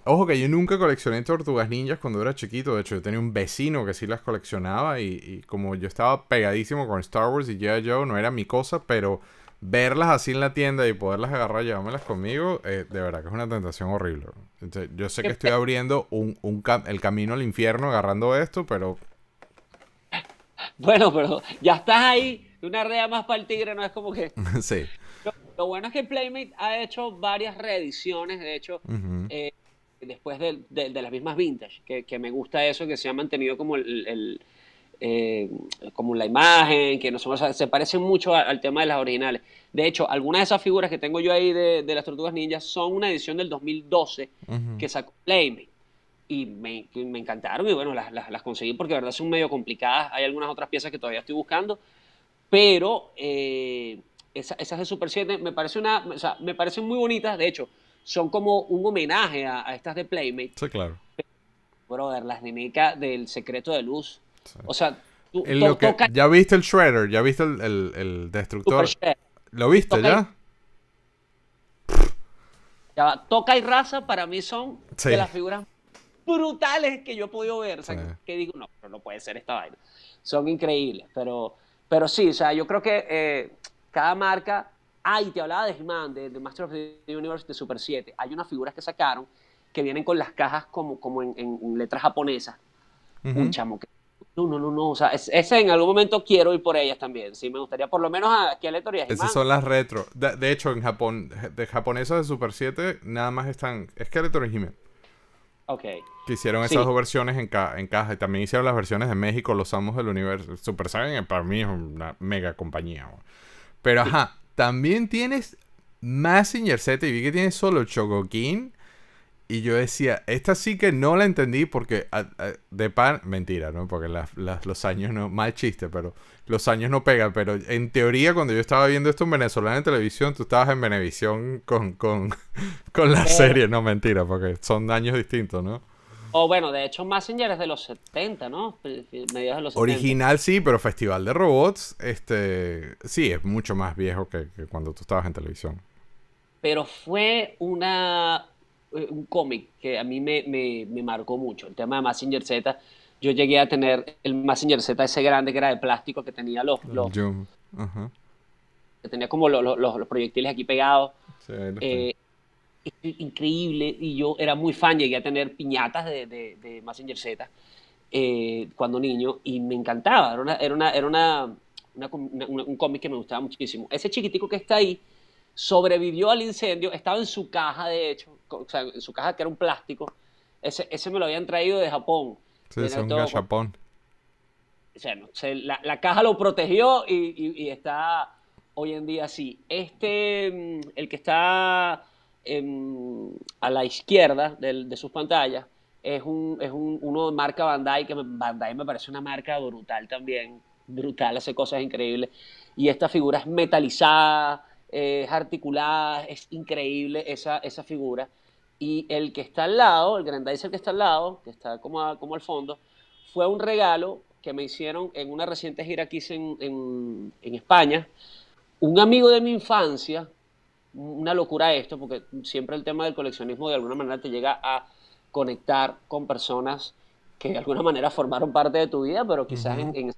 Ojo que yo nunca coleccioné tortugas ninjas cuando era chiquito. De hecho, yo tenía un vecino que sí las coleccionaba. Y, como yo estaba pegadísimo con Star Wars y ya yo no era mi cosa, pero verlas así en la tienda y poderlas agarrar y llevármelas conmigo, eh, de verdad que es una tentación horrible. yo sé que estoy abriendo el camino al infierno agarrando esto, pero. Bueno, pero ya estás ahí. Una red más para el tigre, no es como que. sí. Lo, bueno es que Playmate ha hecho varias reediciones. De hecho, después de, de, las mismas vintage, que, me gusta eso, que se ha mantenido como el, eh, como la imagen, que no somos se parecen mucho al tema de las originales. De hecho, algunas de esas figuras que tengo yo ahí de, las Tortugas Ninjas son una edición del 2012 que sacó Playmate. Y me, encantaron y bueno, las, las, conseguí porque de verdad son medio complicadas. Hay algunas otras piezas que todavía estoy buscando. Pero eh, esas de Super 7 me, parece una, o sea, me parecen muy bonitas. De hecho, son como un homenaje a, estas de Playmate. Sí, claro. Brother, las nenecas del secreto de luz. O sea, tú, ya viste el Shredder, ya viste el, destructor. ¿Lo viste ya? toca y raza para mí son de las figuras brutales que yo he podido ver. O sea, que digo, no, pero no puede ser esta vaina. Son increíbles, pero, pero sí, o sea, yo creo que eh, cada marca Ah, y te hablaba de He-Man, de, Master of the Universe de Super 7. Hay unas figuras que sacaron que vienen con las cajas como, como en, letras japonesas. Un chamo que. No, no, no, no. O sea, ese en algún momento quiero ir por ellas también. Sí, me gustaría por lo menos a, aquí a y Esas son las retro. De, hecho, en Japón, de japonesas de Super 7, nada más están Skeletor y He-Man. Ok. Que hicieron esas dos versiones en, en caja. Y también hicieron las versiones de México, Los Amos del Universo. Super Saiyan para mí es una mega compañía. Pero ajá, también tienes más Z y vi que tienes solo Chogokin. Y yo decía, esta sí que no la entendí porque de pan, mentira, ¿no? Porque los años no, mal chiste, pero los años no pegan. Pero en teoría, cuando yo estaba viendo esto en venezolana en televisión, tú estabas en Venevisión con, con, con la serie, no mentira, porque son años distintos, ¿no? O bueno, de hecho, Messenger es de los 70, ¿no? Pues, de los Original sí, pero Festival de Robots, este, sí, es mucho más viejo que, cuando tú estabas en televisión. Pero fue una, eh, un cómic que a mí me, me, me marcó mucho, el tema de Messenger Z. Yo llegué a tener el Messenger Z ese grande que era de plástico que tenía los... los Que tenía como los, proyectiles aquí pegados increíble y yo era muy fan, llegué a tener piñatas de, de, Z eh, cuando niño y me encantaba, era, era, una, era una, un cómic que me gustaba muchísimo. Ese chiquitico que está ahí sobrevivió al incendio, estaba en su caja de hecho, en su caja que era un plástico, ese, me lo habían traído de Japón. Sí, es la, caja lo protegió y, y está hoy en día así. Este, mm, el que está a la izquierda de, sus pantallas es, un, es un, uno de marca Bandai, que Bandai me parece una marca brutal también, brutal, hace cosas increíbles. Y esta figura es metalizada, eh, es articulada, es increíble esa, esa figura. Y el que está al lado, el Grandizer que está al lado, que está como, como al fondo, fue un regalo que me hicieron en una reciente gira que hice en, en, en España. Un amigo de mi infancia una locura esto, porque siempre el tema del coleccionismo de alguna manera te llega a conectar con personas que de alguna manera formaron parte de tu vida, pero quizás en,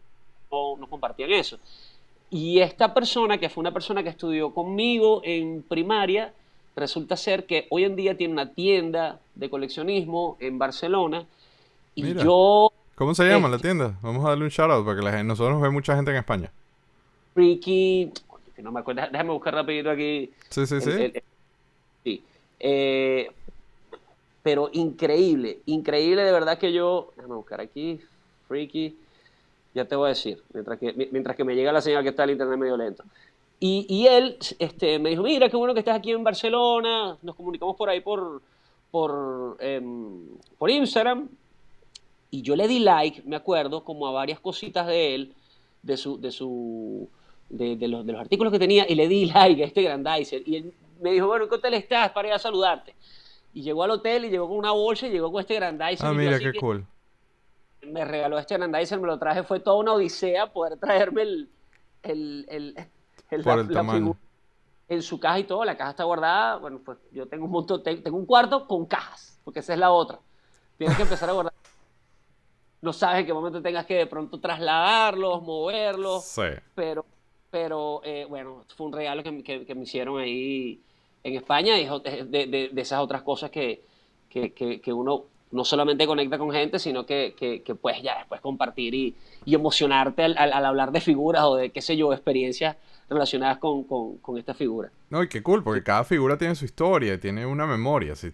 no, no compartían eso. Y esta persona, que fue una persona que estudió conmigo en primaria, resulta ser que hoy en día tiene una tienda de coleccionismo en Barcelona. Y yo. ¿Cómo se llama la tienda? Vamos a darle un shout porque nosotros nos ve mucha gente en España. Freaky no me acuerdo. Déjame buscar rapidito aquí. Sí, sí, sí. sí. Eh, pero increíble, increíble de verdad que yo. Déjame buscar aquí, freaky. Ya te voy a decir, mientras que, mientras que me llega la señal que está el internet medio lento. Y, él este, me dijo, mira, qué bueno que estás aquí en Barcelona, nos comunicamos por ahí por, por, em, por Instagram. Y yo le di like, me acuerdo, como a varias cositas de él, de de su, de, los, de los artículos que tenía y le di like a este Grandizer. Y él me dijo, bueno, ¿en qué hotel estás para ir a saludarte? Y llegó al hotel y llegó con una bolsa y llegó con este Grandizer. Ah, mira, qué cool. Me regaló este Grandizer, me lo traje. Fue toda una odisea poder traerme el, el, el, el Por el tamaño. en su caja y todo. La caja está guardada. Bueno, pues yo tengo un tengo un cuarto con cajas, porque esa es la otra. Tienes que empezar a guardar. No sabes en qué momento tengas que de pronto trasladarlos, moverlos. Sí. Pero pero eh, bueno, fue un regalo que, que, me hicieron ahí en España y de, de, esas otras cosas que, uno no solamente conecta con gente, sino que, puedes ya después compartir y, y emocionarte al, hablar de figuras o de qué sé yo, experiencias relacionadas con, esta figura. No, y qué cool, porque cada figura tiene su historia, tiene una memoria. Si,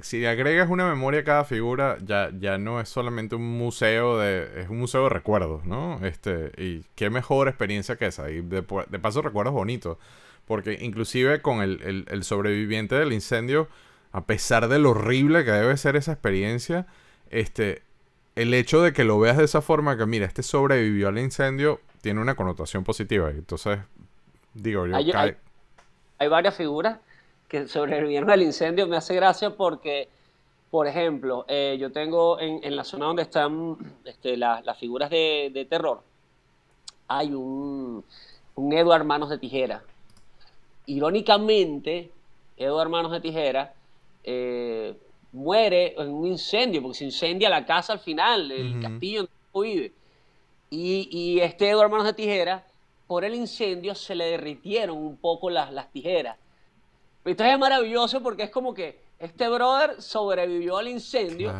si, agregas una memoria a cada figura, ya, ya no es solamente un museo de... Es un museo de recuerdos, ¿no? Este, y qué mejor experiencia que esa. Y de, paso recuerdos bonitos. Porque inclusive con el, sobreviviente del incendio, a pesar de lo horrible que debe ser esa experiencia, este, el hecho de que lo veas de esa forma, que mira, este sobrevivió al incendio, tiene una connotación positiva. Entonces, hay, varias figuras que sobrevivieron al incendio. Me hace gracia porque, por ejemplo, eh, yo tengo en, la zona donde están este, las figuras de, terror, hay un, Eduardo Manos de Tijera. Irónicamente, Eduardo Manos de Tijera eh, muere en un incendio, porque se incendia la casa al final, el castillo donde vive. Y, y este Eduardo Manos de Tijera por el incendio se le derritieron un poco las, las tijeras. esto es maravilloso porque es como que este brother sobrevivió al incendio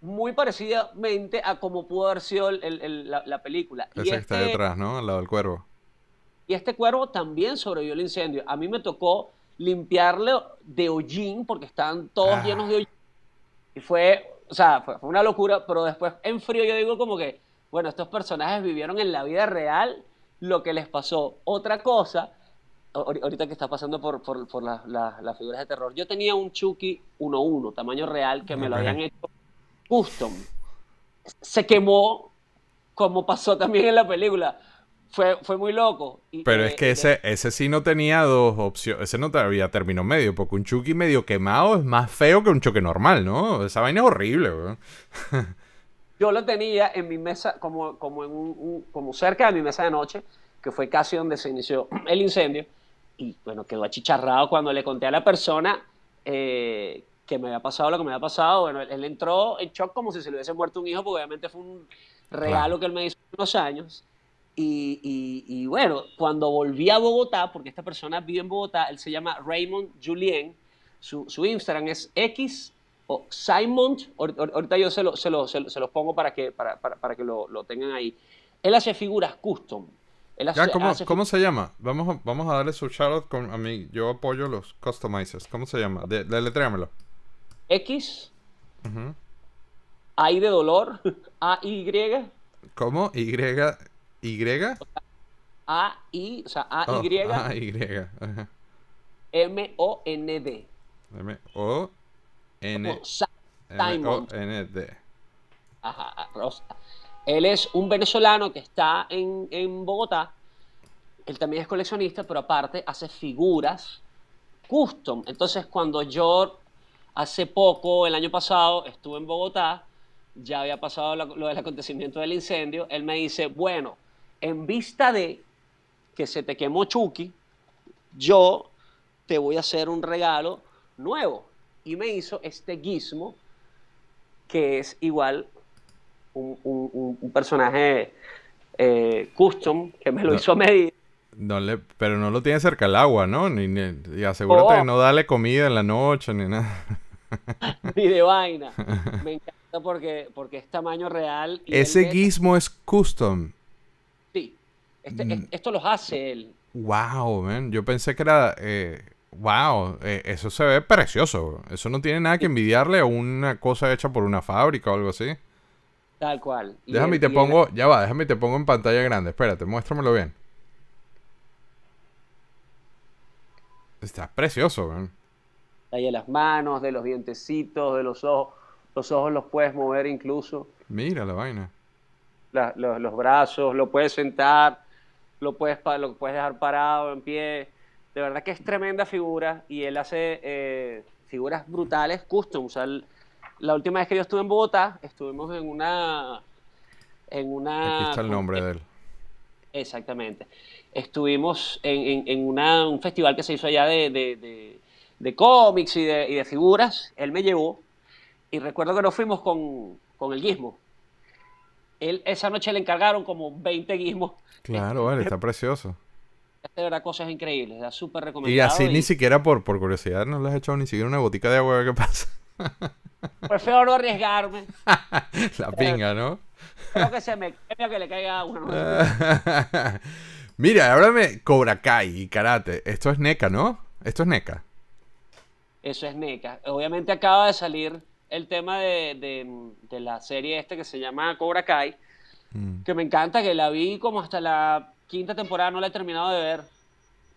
muy parecidamente a como pudo haber sido la, película. Ese y está este detrás, ¿no? Al lado del cuervo. Y este cuervo también sobrevivió al incendio. A mí me tocó limpiarle de hollín porque estaban todos ah. llenos de hollín. Y fue, fue una locura, pero después en frío yo digo como que, bueno, estos personajes vivieron en la vida real lo que les pasó. Otra cosa, ahorita que está pasando por, por, las figuras de terror, yo tenía un Chucky 1-1, tamaño real, que me lo habían hecho custom. Se quemó como pasó también en la película. Fue, fue, muy loco. Pero es eh, que ese, ese sí no tenía dos opciones. Ese no había término medio, porque un Chucky medio quemado es más feo que un choque normal, ¿no? Esa vaina es horrible, weón. Yo lo tenía en mi mesa, como, como, como cerca de mi mesa de noche, que fue casi donde se inició el incendio. Y bueno, quedó achicharrado cuando le conté a la persona eh, que me había pasado lo que me había pasado. Bueno, él, entró en shock como si se le hubiese muerto un hijo, porque obviamente fue un regalo que él me hizo hace unos años. Y, bueno, cuando volví a Bogotá, porque esta persona vive en Bogotá, él se llama Raymond Julien, su, su Instagram es X o Simon, ahorita yo se, los pongo para que, lo, tengan ahí. Él hace figuras custom. ¿cómo, se llama? Vamos a, darle su shoutout a mí. Yo apoyo los customizers. ¿Cómo se llama? De, X. Uh A de dolor. A Y. ¿Cómo? Y. Y. a o sea, A Y. Oh, a Y. M O N D. M O N eh, Él es un venezolano que está en, Bogotá. Él también es coleccionista, pero aparte hace figuras custom. Entonces, cuando yo hace poco, el año pasado, estuve en Bogotá, ya había pasado lo del acontecimiento del incendio, él me dice, bueno, en vista de que se te quemó Chucky, yo te voy a hacer un regalo nuevo y me hizo este guismo que es igual un, personaje eh, custom que me lo hizo a pero no lo tiene cerca al agua, ¿no? y asegúrate de oh. no darle comida en la noche ni nada. ni de vaina. Me encanta porque, es tamaño real. Ese guismo es custom. Sí. Este, mm. esto los hace él. Wow, man. Yo pensé que era eh, Wow, eh, eso se ve precioso. Eso no tiene nada que envidiarle a una cosa hecha por una fábrica o algo así. Tal cual. déjame y te pongo, ya va, déjame y te pongo en pantalla grande. Espérate, muéstramelo bien. Está precioso, man. Ahí de las manos, de los dientecitos, de los ojos. Los ojos los puedes mover incluso. Mira la vaina. los, brazos, lo puedes sentar, lo puedes, lo puedes dejar parado en pie de verdad que es tremenda figura y él hace eh, figuras brutales, custom. la última vez que yo estuve en Bogotá, estuvimos en una... En una Aquí está el nombre de él. Exactamente. Estuvimos en, un festival que se hizo allá de, de, cómics y de, figuras. Él me llevó y recuerdo que nos fuimos con, el guismo. Él, esa noche le encargaron como 20 guismos. Claro, él está precioso. Este de cosas increíbles, Da súper recomendable. Y así ni siquiera por, por curiosidad no le has echado ni siquiera una botica de agua, a ver qué pasa. Prefiero no arriesgarme. La pinga, ¿no? Creo que se me creo que le caiga agua. Mira, Mira, me... Cobra Kai y karate. Esto es NECA, ¿no? Esto es NECA. Eso es NECA. Obviamente acaba de salir el tema de, la serie esta que se llama Cobra Kai, mm. que me encanta, que la vi como hasta la quinta temporada no la he terminado de ver,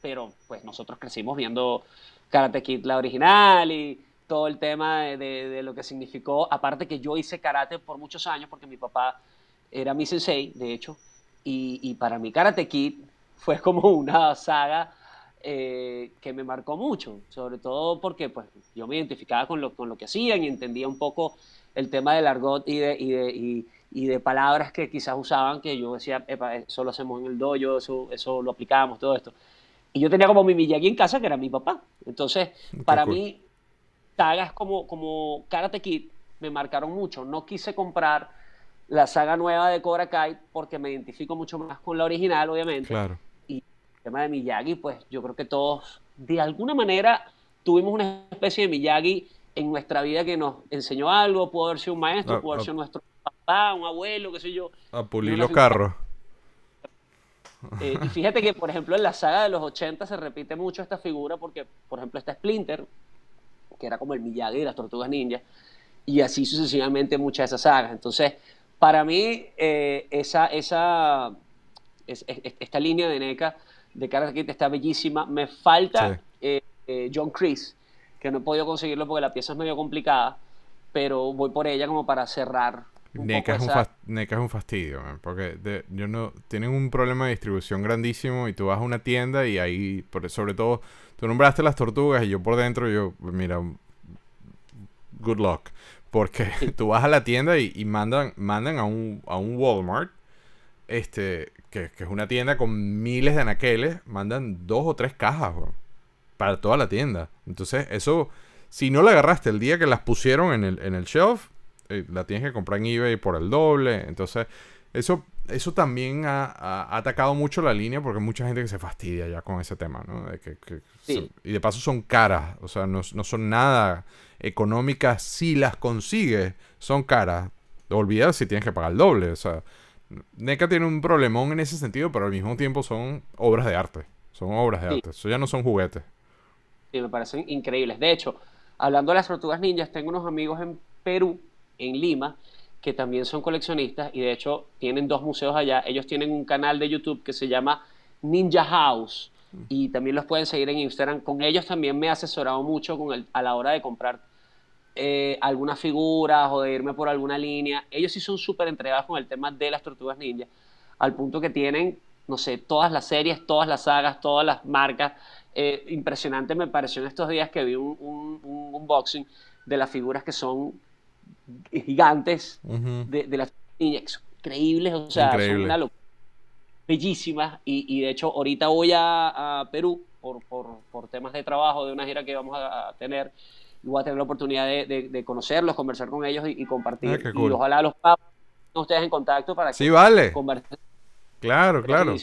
pero pues nosotros crecimos viendo Karate Kid la original y todo el tema de, lo que significó, aparte que yo hice karate por muchos años porque mi papá era mi sensei, de hecho, y, para mí Karate Kid fue como una saga eh, que me marcó mucho, sobre todo porque pues, yo me identificaba con lo, con lo que hacían y entendía un poco el tema del argot y de, y y de palabras que quizás usaban que yo decía, eso lo hacemos en el dojo, eso, lo aplicábamos, todo esto. Y yo tenía como mi Miyagi en casa, que era mi papá. Entonces, para mí, sagas como, como Karate Kid me marcaron mucho. No quise comprar la saga nueva de Cobra Kai porque me identifico mucho más con la original, obviamente. Claro. Y el tema de Miyagi, pues yo creo que todos, de alguna manera, tuvimos una especie de Miyagi en nuestra vida que nos enseñó algo, pudo haber sido un maestro, ah, pudo haber ah. sido nuestro papá, un abuelo, qué sé yo. A pulir los carros. Eh, y fíjate que, por ejemplo, en la saga de los 80 se repite mucho esta figura porque, por ejemplo, está Splinter, que era como el Miyagi de las Tortugas Ninja, y así sucesivamente muchas de esas sagas. Entonces, para mí, eh, esa, esa, esta línea de NECA de Karate Kid está bellísima. Me falta eh, John Chris, que no he podido conseguirlo porque la pieza es medio complicada, pero voy por ella como para cerrar NECA es, un fastidio, porque yo no, tienen un problema de distribución grandísimo y tú vas a una tienda y ahí, sobre todo, tú nombraste las tortugas y yo por dentro, yo, mira, good luck, porque tú vas a la tienda y, mandan, mandan a, un, a un Walmart, este, que, es una tienda con miles de anaqueles, mandan dos o tres cajas para toda la tienda. Entonces, eso, si no la agarraste el día que las pusieron en el, en el shelf, eh, la tienes que comprar en eBay por el doble. Entonces, eso, eso también ha, atacado mucho la línea porque hay mucha gente que se fastidia ya con ese tema, ¿no? y de paso son caras, o sea, no, son nada económicas. Si las consigues, son caras. olvídate si tienes que pagar el doble, o sea. NECA tiene un problemón en ese sentido, pero al mismo tiempo son obras de arte. Son obras de arte. Eso ya no son juguetes. Sí, me parecen increíbles. De hecho, hablando de las tortugas ninjas, tengo unos amigos en Perú en Lima, que también son coleccionistas y de hecho tienen dos museos allá. Ellos tienen un canal de YouTube que se llama Ninja House mm. y también los pueden seguir en Instagram. Con ellos también me he asesorado mucho con a la hora de comprar eh, algunas figuras o de irme por alguna línea. Ellos sí son súper entregados con el tema de las tortugas ninja, al punto que tienen, no sé, todas las series, todas las sagas, todas las marcas. Eh, impresionante me pareció en estos días que vi un, un unboxing de las figuras que son gigantes de, las Increíbles, o sea, una Bellísimas. Y, de hecho, ahorita voy a, Perú por, temas de trabajo, de una gira que vamos a, tener. Y voy a tener la oportunidad de, conocerlos, conversar con ellos y, compartir. Ah, y ojalá los pongan ustedes en contacto para que vale. Claro, claro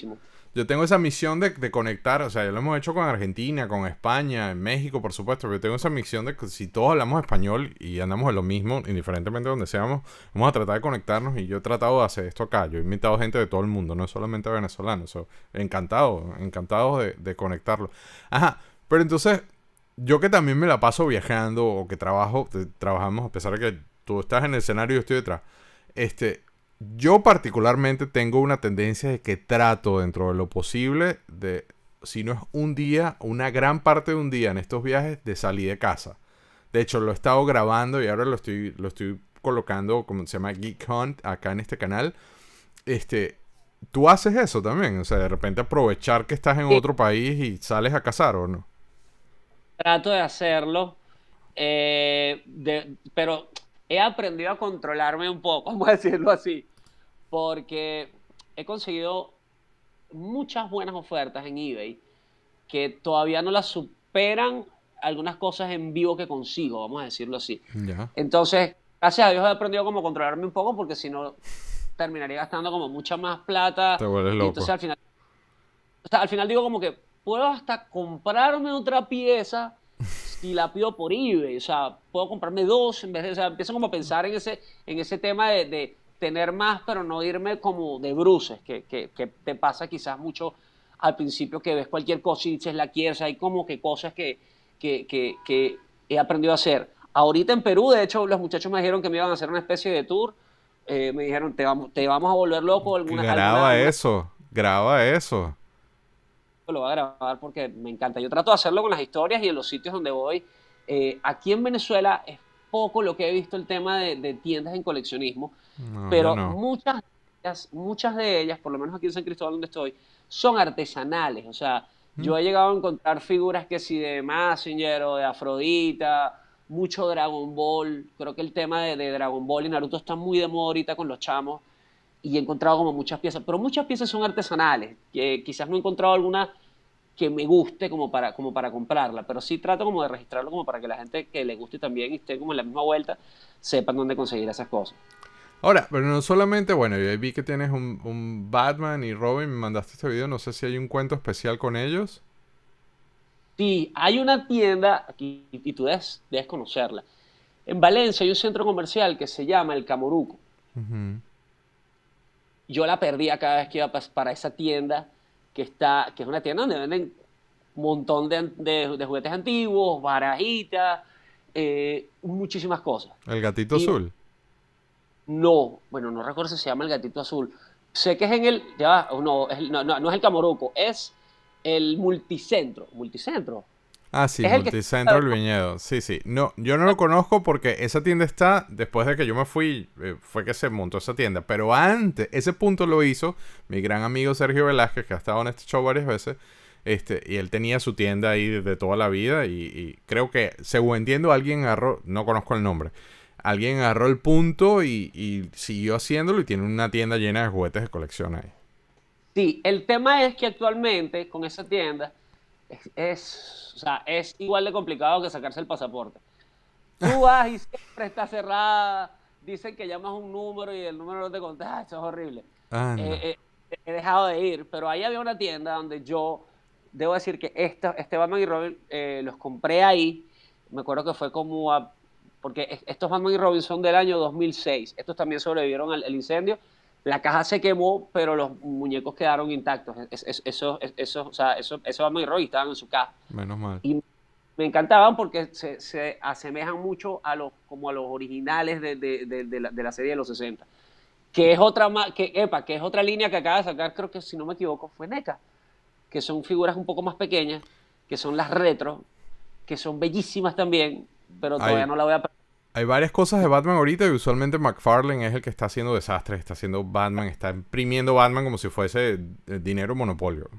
yo tengo esa misión de, conectar, o sea, ya lo hemos hecho con Argentina, con España, en México, por supuesto, pero yo tengo esa misión de que si todos hablamos español y andamos en lo mismo, indiferentemente de donde seamos, vamos a tratar de conectarnos y yo he tratado de hacer esto acá. Yo he invitado gente de todo el mundo, no solamente venezolanos. So, encantado, encantado de, de conectarlo. Ajá, pero entonces, yo que también me la paso viajando o que trabajo, trabajamos, a pesar de que tú estás en el escenario y yo estoy detrás, este, yo particularmente tengo una tendencia de que trato dentro de lo posible de, si no es un día, una gran parte de un día en estos viajes de salir de casa. De hecho, lo he estado grabando y ahora lo estoy, lo estoy colocando, como se llama, Geek Hunt, acá en este canal. Este, tú haces eso también, o sea, de repente aprovechar que estás en otro país y sales a cazar o no. Trato de hacerlo, eh, de, pero he aprendido a controlarme un poco, vamos a decirlo así, porque he conseguido muchas buenas ofertas en eBay que todavía no las superan algunas cosas en vivo que consigo, vamos a decirlo así. Entonces, gracias a Dios he aprendido como controlarme un poco porque si no terminaría gastando como mucha más plata. Te vuelves loco. Entonces al final, o sea, al final digo como que puedo hasta comprarme otra pieza y la pido por Ibe, o sea, puedo comprarme dos en vez de, o sea, empiezo como a pensar en ese, en ese tema de, de tener más, pero no irme como de bruces, que, te pasa quizás mucho al principio que ves cualquier cosita y la quieres, hay como que cosas que, que, he aprendido a hacer. Ahorita en Perú, de hecho, los muchachos me dijeron que me iban a hacer una especie de tour. Eh, me dijeron, te vamos, te vamos a volver loco. Alguna, graba eso, graba eso lo voy a grabar porque me encanta. Yo trato de hacerlo con las historias y en los sitios donde voy. Eh, aquí en Venezuela es poco lo que he visto el tema de, tiendas en coleccionismo, pero muchas muchas de ellas, por lo menos aquí en San Cristóbal donde estoy, son artesanales. O sea, yo mm. he llegado a encontrar figuras que si de Massinger o de Afrodita, mucho Dragon Ball. Creo que el tema de, de Dragon Ball y Naruto está muy de moda ahorita con los chamos y he encontrado como muchas piezas, pero muchas piezas son artesanales, que quizás no he encontrado alguna que me guste como para, como para comprarla, pero sí trato como de registrarlo como para que la gente que le guste también y esté como en la misma vuelta, sepan dónde conseguir esas cosas. Ahora, pero no solamente, bueno, yo vi que tienes un, Batman y Robin, me mandaste este video, no sé si hay un cuento especial con ellos. Sí, hay una tienda, aquí, y tú debes, debes conocerla. En Valencia hay un centro comercial que se llama El Camoruco yo la perdía cada vez que iba para esa tienda que está, que es una tienda donde venden un montón de, juguetes antiguos, barajitas, eh, muchísimas cosas. ¿El gatito azul? No, bueno, no recuerdo si se llama el gatito azul. Sé que es en el, ya, no, es, no, no, no es el Camoroco, es el multicentro, multicentro. Ah, sí, Multicentro El Viñedo. Sí, sí. No, yo no lo conozco porque esa tienda está después de que yo me fui, eh, fue que se montó esa tienda. Pero antes, ese punto lo hizo mi gran amigo Sergio Velázquez, que ha estado en este show varias veces. Este, y él tenía su tienda ahí desde toda la vida. Y, creo que, según entiendo, alguien agarró, no conozco el nombre, alguien agarró el punto y, y siguió haciéndolo. Y tiene una tienda llena de juguetes de colección ahí. Sí, el tema es que actualmente con esa tienda es, igual de complicado que sacarse el pasaporte. Tú vas y siempre está cerrada, dicen que llamas un número y el número no te contesta, es horrible. Ah, eh, eh, he dejado de ir, pero ahí había una tienda donde yo, debo decir que este Batman y Robin eh, los compré ahí, me acuerdo que fue como a, porque estos Batman y Robin son del año 2006, estos también sobrevivieron al incendio la caja se quemó, pero los muñecos quedaron intactos. eso, es, eso, o eso, y estaban en su caja. Menos mal. Y me encantaban porque se, asemejan mucho a los, como a los originales de, la, serie de los 60. Que es otra que, epa, que es otra línea que acaba de sacar, creo que si no me equivoco, fue NECA, que son figuras un poco más pequeñas, que son las retro, que son bellísimas también, pero todavía no la voy a hay varias cosas de Batman ahorita y usualmente McFarlane es el que está haciendo desastres, está haciendo Batman, está imprimiendo Batman como si fuese eh, dinero monopolio.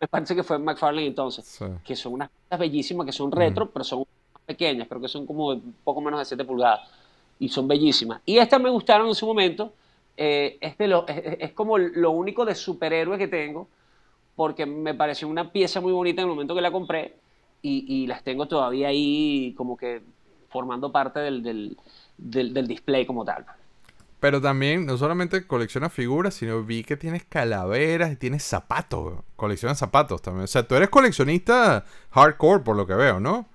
Me parece que fue McFarlane entonces, que son unas bellísimas, que son retro, pero son pequeñas, creo que son como poco menos de 7 pulgadas y son bellísimas. Y estas me gustaron en su momento, este es, como lo único de superhéroe que tengo, porque me pareció una pieza muy bonita en el momento que la compré y las tengo todavía ahí como que formando parte del, display como tal. Pero también, no solamente coleccionas figuras, sino vi que tienes calaveras y tienes zapatos. Coleccionas zapatos también. O sea, tú eres coleccionista hardcore, por lo que veo, ¿no?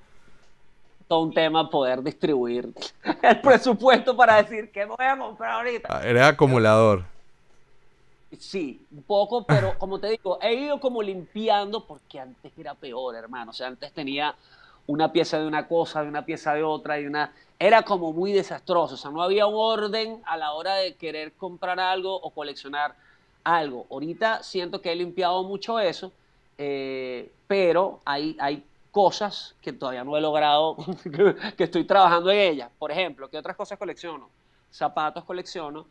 Todo un tema poder distribuir el presupuesto para decir qué voy a comprar ahorita. Ah, eres acumulador. Sí, un poco, pero como te digo, he ido como limpiando porque antes era peor, hermano. O sea, antes tenía una pieza de una cosa, de una pieza de otra, y una... Era como muy desastroso, o sea, no había un orden a la hora de querer comprar algo o coleccionar algo. Ahorita siento que he limpiado mucho eso, eh, pero hay, hay cosas que todavía no he logrado, que estoy trabajando en ellas. Por ejemplo, ¿qué otras cosas colecciono? Zapatos colecciono,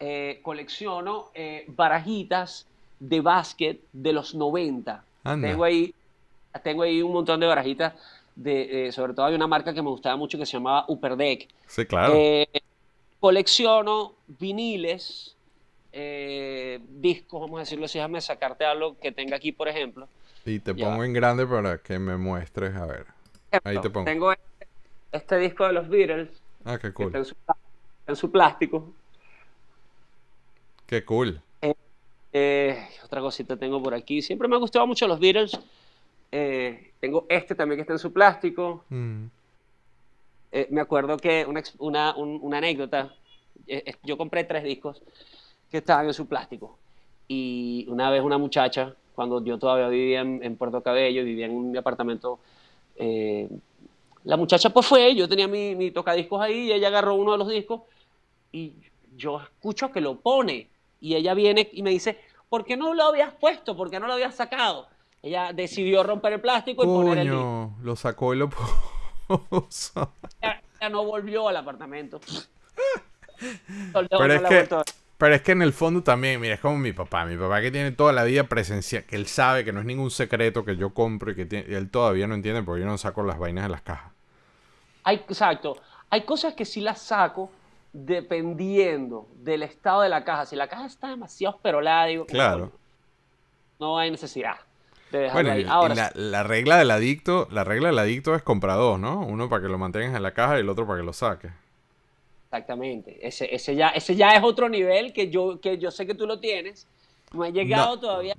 eh, colecciono eh, barajitas de básquet de los 90. Tengo ahí tengo ahí un montón de barajitas eh, sobre todo hay una marca que me gustaba mucho que se llamaba Upper Deck. Sí, claro. Eh, colecciono viniles, eh, discos, vamos a decirlo así, déjame sacarte algo que tenga aquí, por ejemplo. Y te pongo en grande para que me muestres, a ver. Ahí te pongo. Tengo este, disco de los Beatles. Ah, qué cool. en, su, en su, plástico. Qué cool. otra cosita tengo por aquí. Siempre me han gustado mucho los Beatles. Eh, tengo este también que está en su plástico. Mm. Eh, me acuerdo que una, una, anécdota, eh, yo compré tres discos que estaban en su plástico. Y una vez una muchacha, cuando yo todavía vivía en, Puerto Cabello, vivía en un apartamento, la muchacha pues fue, yo tenía mi, mi tocadiscos ahí y ella agarró uno de los discos y yo escucho que lo pone y ella viene y me dice, ¿por qué no lo habías puesto? ¿Por qué no lo habías sacado? Ella decidió romper el plástico y poner el No, lo sacó y lo puso. Ya, no volvió al apartamento. pero, es que, en el fondo también, mira, es como mi papá. Mi papá que tiene toda la vida presencia, que él sabe que no es ningún secreto que yo compro y que él todavía no entiende porque yo no saco las vainas de las cajas. Hay, exacto. Hay cosas que sí las saco dependiendo del estado de la caja. Si la caja está demasiado esperolada, digo, claro. No hay necesidad bueno, la, regla del adicto, la regla del adicto es comprar dos, ¿no? Uno para que lo mantengas en la caja y el otro para que lo saques. Exactamente. Ese, ya, ese ya es otro nivel que yo, que yo sé que tú lo tienes. No he llegado todavía.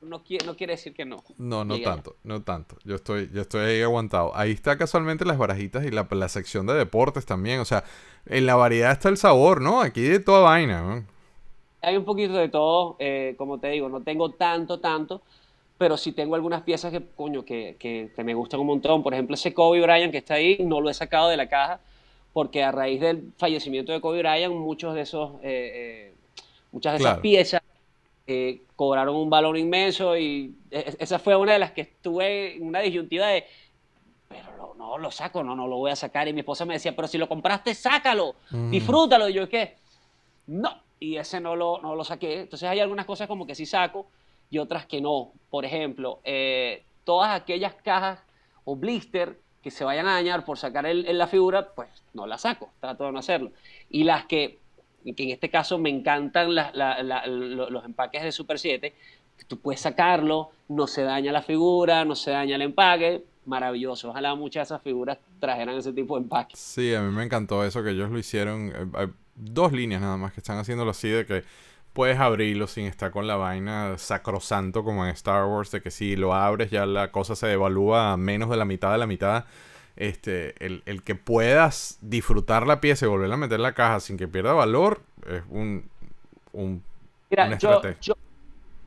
No, no, quiere decir que no. No, no tanto, no tanto. Yo estoy, yo estoy ahí aguantado. Ahí está casualmente las barajitas y la, sección de deportes también. O sea, en la variedad está el sabor, ¿no? Aquí de toda vaina. Hay un poquito de todo, eh, como te digo, no tengo tanto, tanto pero sí tengo algunas piezas que, coño, que, que, me gustan un montón. Por ejemplo, ese Kobe Bryant que está ahí, no lo he sacado de la caja, porque a raíz del fallecimiento de Kobe Bryant, muchos de esos, eh, eh, muchas de esas piezas eh, cobraron un valor inmenso y e, e, esa fue una de las que estuve en una disyuntiva de, pero no lo saco, no, no lo voy a sacar. Y mi esposa me decía, pero si lo compraste, sácalo, mm. disfrútalo. Y yo, ¿qué? No, y ese no lo, no lo saqué. Entonces hay algunas cosas como que sí saco y otras que no. Por ejemplo, eh, todas aquellas cajas o blister que se vayan a dañar por sacar la figura, pues no las saco, trato de no hacerlo. Y las que, en este caso me encantan los empaques de Super 7, tú puedes sacarlo, no se daña la figura, no se daña el empaque, maravilloso. Ojalá muchas de esas figuras trajeran ese tipo de empaque. Sí, a mí me encantó eso, que ellos lo hicieron. Eh, dos líneas nada más que están haciéndolo así, de que puedes abrirlo sin estar con la vaina sacrosanto como en Star Wars, de que si lo abres ya la cosa se devalúa a menos de la mitad de la mitad. Este, el, que puedas disfrutar la pieza y volverla a meter en la caja sin que pierda valor es un. un yo, yo,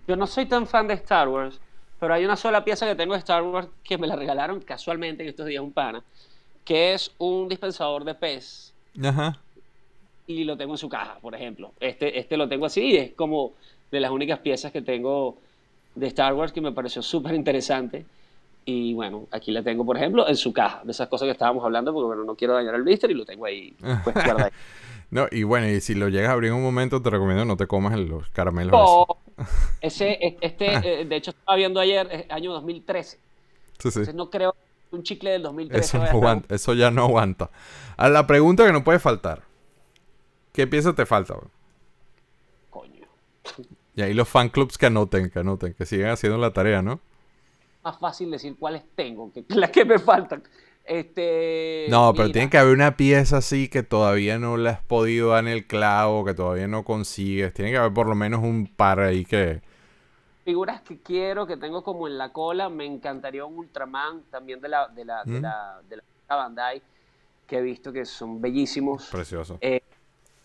yo no soy tan fan de Star Wars, pero hay una sola pieza que tengo de Star Wars que me la regalaron casualmente en estos días un pana, que es un dispensador de pez. Ajá y lo tengo en su caja, por ejemplo. Este, este lo tengo así y es como de las únicas piezas que tengo de Star Wars que me pareció súper interesante. Y bueno, aquí la tengo, por ejemplo, en su caja, de esas cosas que estábamos hablando, porque bueno, no quiero dañar el blister y lo tengo ahí, pues No, y bueno, y si lo llegas a abrir en un momento, te recomiendo no te comas los caramelos. No, ese, e, este, eh, de hecho, estaba viendo ayer, año 2013. Sí, sí. Entonces no creo un chicle del 2013. eso ya no aguanta. A ah, la pregunta que no puede faltar. ¿Qué pieza te falta, Coño. Y ahí los fan clubs que anoten, que anoten, que sigan haciendo la tarea, ¿no? Más fácil decir cuáles tengo, que las que me faltan. Este, no, pero tiene que haber una pieza así que todavía no la has podido dar en el clavo, que todavía no consigues. Tiene que haber por lo menos un par ahí que. Figuras que quiero, que tengo como en la cola. Me encantaría un Ultraman también de la, de la, de mm. la, Bandai, que he visto que son bellísimos. Precioso. Eh,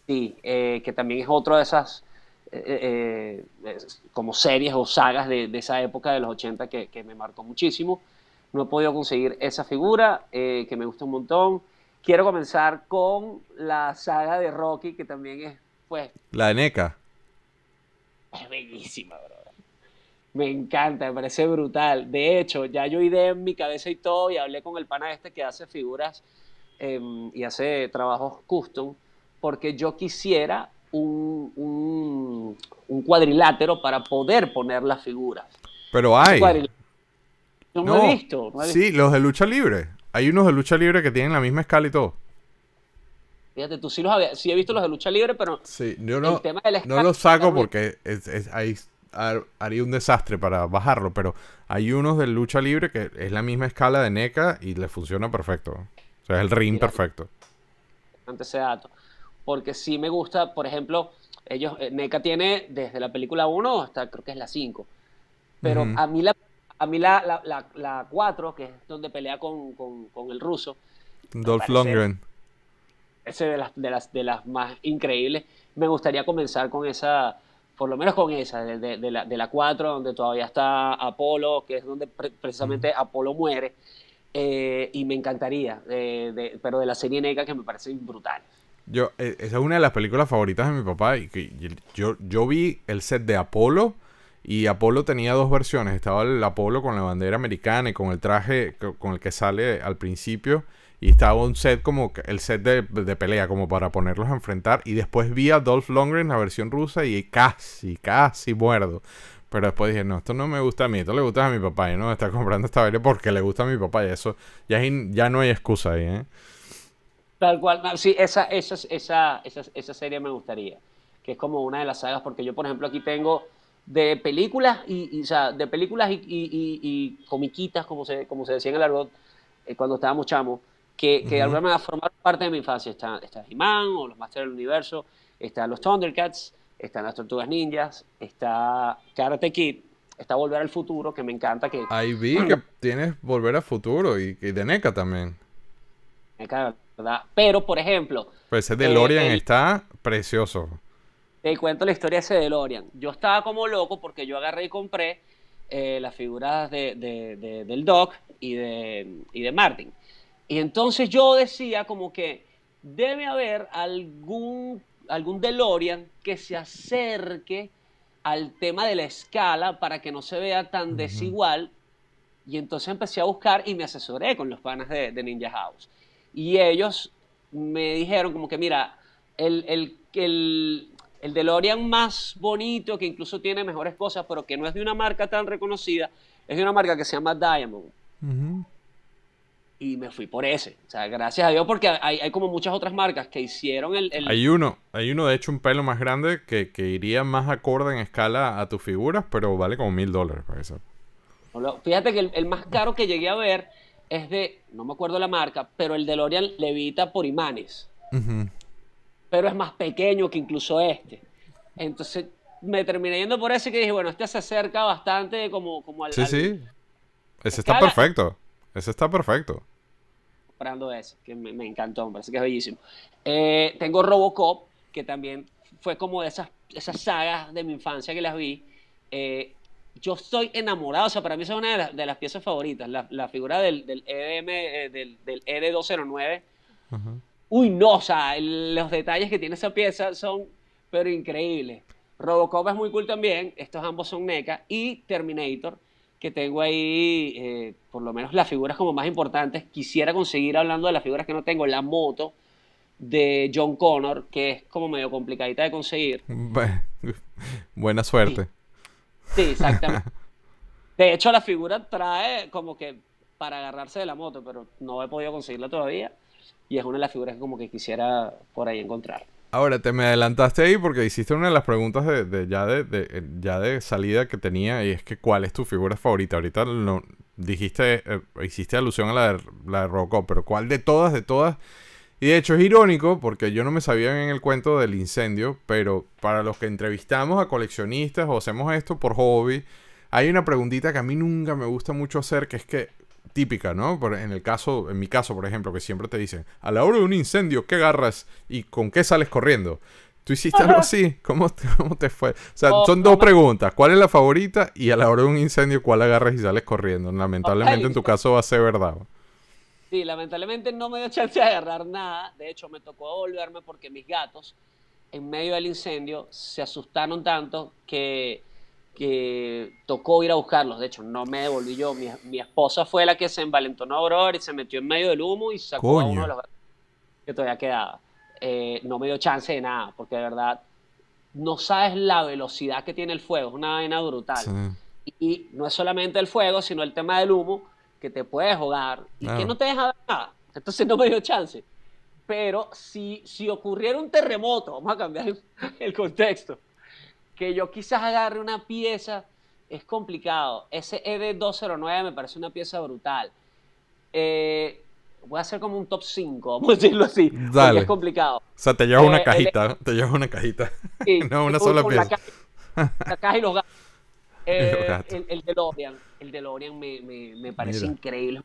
Sí, eh, que también es otro de esas eh, eh, como series o sagas de, esa época de los 80 que, me marcó muchísimo. No he podido conseguir esa figura que me gusta un montón. Quiero comenzar con la saga de Rocky, que también es, pues... La de NECA. Es bellísima, bro. Me encanta, me parece brutal. De hecho, ya yo ideé en mi cabeza y todo y hablé con el pana este que hace figuras em, y hace trabajos custom porque yo quisiera un, un, cuadrilátero para poder poner las figuras. Pero hay. No, he visto, Sí, los de lucha libre. Hay unos de lucha libre que tienen la misma escala y todo. Fíjate, tú sí los había, sí he visto los de lucha libre, pero sí, yo no, no los saco porque es, haría un desastre para bajarlo, pero hay unos de lucha libre que es la misma escala de NECA y le funciona perfecto. O sea, es el ring perfecto. Antes ese dato porque sí me gusta, por ejemplo, ellos, eh, NECA tiene desde la película 1 hasta creo que es la 5, pero a mí la a mí la, la, la, 4, que es donde pelea con, con, con el ruso. Dolph Lundgren. Ese de las, de, las, más increíbles. Me gustaría comenzar con esa, por lo menos con esa, de, de, la, de la 4, donde todavía está Apolo, que es donde precisamente Apolo muere. Eh, y me encantaría, eh, pero de la serie NECA que me parece brutal. Yo, e, esa es una de las películas favoritas de mi papá. Y yo, yo vi el set de Apolo. Y Apolo tenía dos versiones. Estaba el Apolo con la bandera americana y con el traje con el que sale al principio. Y estaba un set como el set de, pelea, como para ponerlos a enfrentar. Y después vi a Dolph Lundgren, la versión rusa, y casi, casi muerdo. Pero después dije, no, esto no me gusta a mí, esto le gusta a mi papá. Y no, está comprando esta vaina porque le gusta a mi papá. Y eso, ya, ya no hay excusa ahí, ¿eh? Tal cual, sí, esa, esa, esa, esa, esa serie me gustaría, que es como una de las sagas, porque yo, por ejemplo, aquí tengo de películas y, de películas y, comiquitas, como se, como se decía en el argot, eh, cuando estábamos chamos, que, que uh me de alguna parte de mi infancia. Está, está He-Man o los Masters del Universo, están los Thundercats, están las Tortugas Ninjas, está Karate Kid, está Volver al Futuro, que me encanta. que Ahí vi que tienes Volver al Futuro y, y de NECA también. NECA, pero, por ejemplo... ese DeLorean eh, está precioso. Te cuento la historia de ese DeLorean. Yo estaba como loco porque yo agarré y compré eh, las figuras del Doc y de, y de Martin. Y entonces yo decía como que debe haber algún, algún DeLorean que se acerque al tema de la escala para que no se vea tan desigual. Y entonces empecé a buscar y me asesoré con los panas de, de Ninja House. Y ellos me dijeron como que, mira, el, el, el, el DeLorean más bonito, que incluso tiene mejores cosas, pero que no es de una marca tan reconocida, es de una marca que se llama Diamond. Y me fui por ese. O sea, gracias a Dios, porque hay, como muchas otras marcas que hicieron el, Hay uno, hay uno de hecho un pelo más grande que, iría más acorde en escala a tus figuras, pero vale como mil dólares para pues, eso. Fíjate que el, más caro que llegué a ver es de, no me acuerdo la marca, pero el DeLorean levita por imanes. Pero es más pequeño que incluso este. Entonces me terminé yendo por ese que dije, bueno, este se acerca bastante como, como al... Sí, sí. Ese está perfecto. Ese está perfecto. Comprando ese, que me, encantó, me parece que es bellísimo. Eh, tengo Robocop, que también fue como de esas, esas sagas de mi infancia que las vi. Eh, yo estoy enamorado, o sea, para mí es una de, las piezas favoritas, la, figura del, del EDM, eh, del, ED209. E Uy, no, o sea, los detalles que tiene esa pieza son, pero increíbles. Robocop es muy cool también, estos ambos son NECA, y Terminator, que tengo ahí, eh, por lo menos las figuras como más importantes, quisiera conseguir, hablando de las figuras que no tengo, la moto de John Connor, que es como medio complicadita de conseguir. Buena suerte. Sí, exactamente. de hecho, la figura trae como que para agarrarse de la moto, pero no he podido conseguirla todavía. Y es una de las figuras que como que quisiera por ahí encontrar. Ahora, te me adelantaste ahí porque hiciste una de las preguntas de, ya, de, eh, ya de salida que tenía y es que ¿cuál es tu figura favorita? Ahorita no dijiste, eh, hiciste alusión a la de, la de pero ¿cuál de todas, de todas y de hecho es irónico porque yo no me sabía en el cuento del incendio, pero para los que entrevistamos a coleccionistas o hacemos esto por hobby, hay una preguntita que a mí nunca me gusta mucho hacer, que es que típica, ¿no? Por, en el caso, en mi caso, por ejemplo, que siempre te dicen, a la hora de un incendio, ¿qué agarras y con qué sales corriendo? ¿Tú hiciste algo así? ¿Cómo te, te fue? O sea, oh, son dos preguntas. ¿Cuál es la favorita? Y a la hora de un incendio, ¿cuál agarras y sales corriendo? Lamentablemente en tu caso va a ser verdad. Sí, lamentablemente no me dio chance de agarrar nada. De hecho, me tocó volverme porque mis gatos, en medio del incendio, se asustaron tanto que, que tocó ir a buscarlos. De hecho, no me devolví yo. Mi, esposa fue la que se envalentonó a y se metió en medio del humo y sacó a uno de los gatos que todavía quedaba. Eh, no me dio chance de nada, porque de verdad no sabes la velocidad que tiene el fuego, es una vaina brutal. y no es solamente el fuego, sino el tema del humo que te puedes jugar y que no te deja nada. Entonces no me dio chance. Pero si, si ocurriera un terremoto, vamos a cambiar el, contexto, que yo quizás agarre una pieza, es complicado. Ese ED209 me parece una pieza brutal. Eh, voy a hacer como un top 5, vamos a decirlo así. es complicado. O sea, te llevas una eh, cajita, eh, te llevas una cajita. no una sola pieza. La caja, y los el, el Lorian el DeLorean me, me, parece increíble.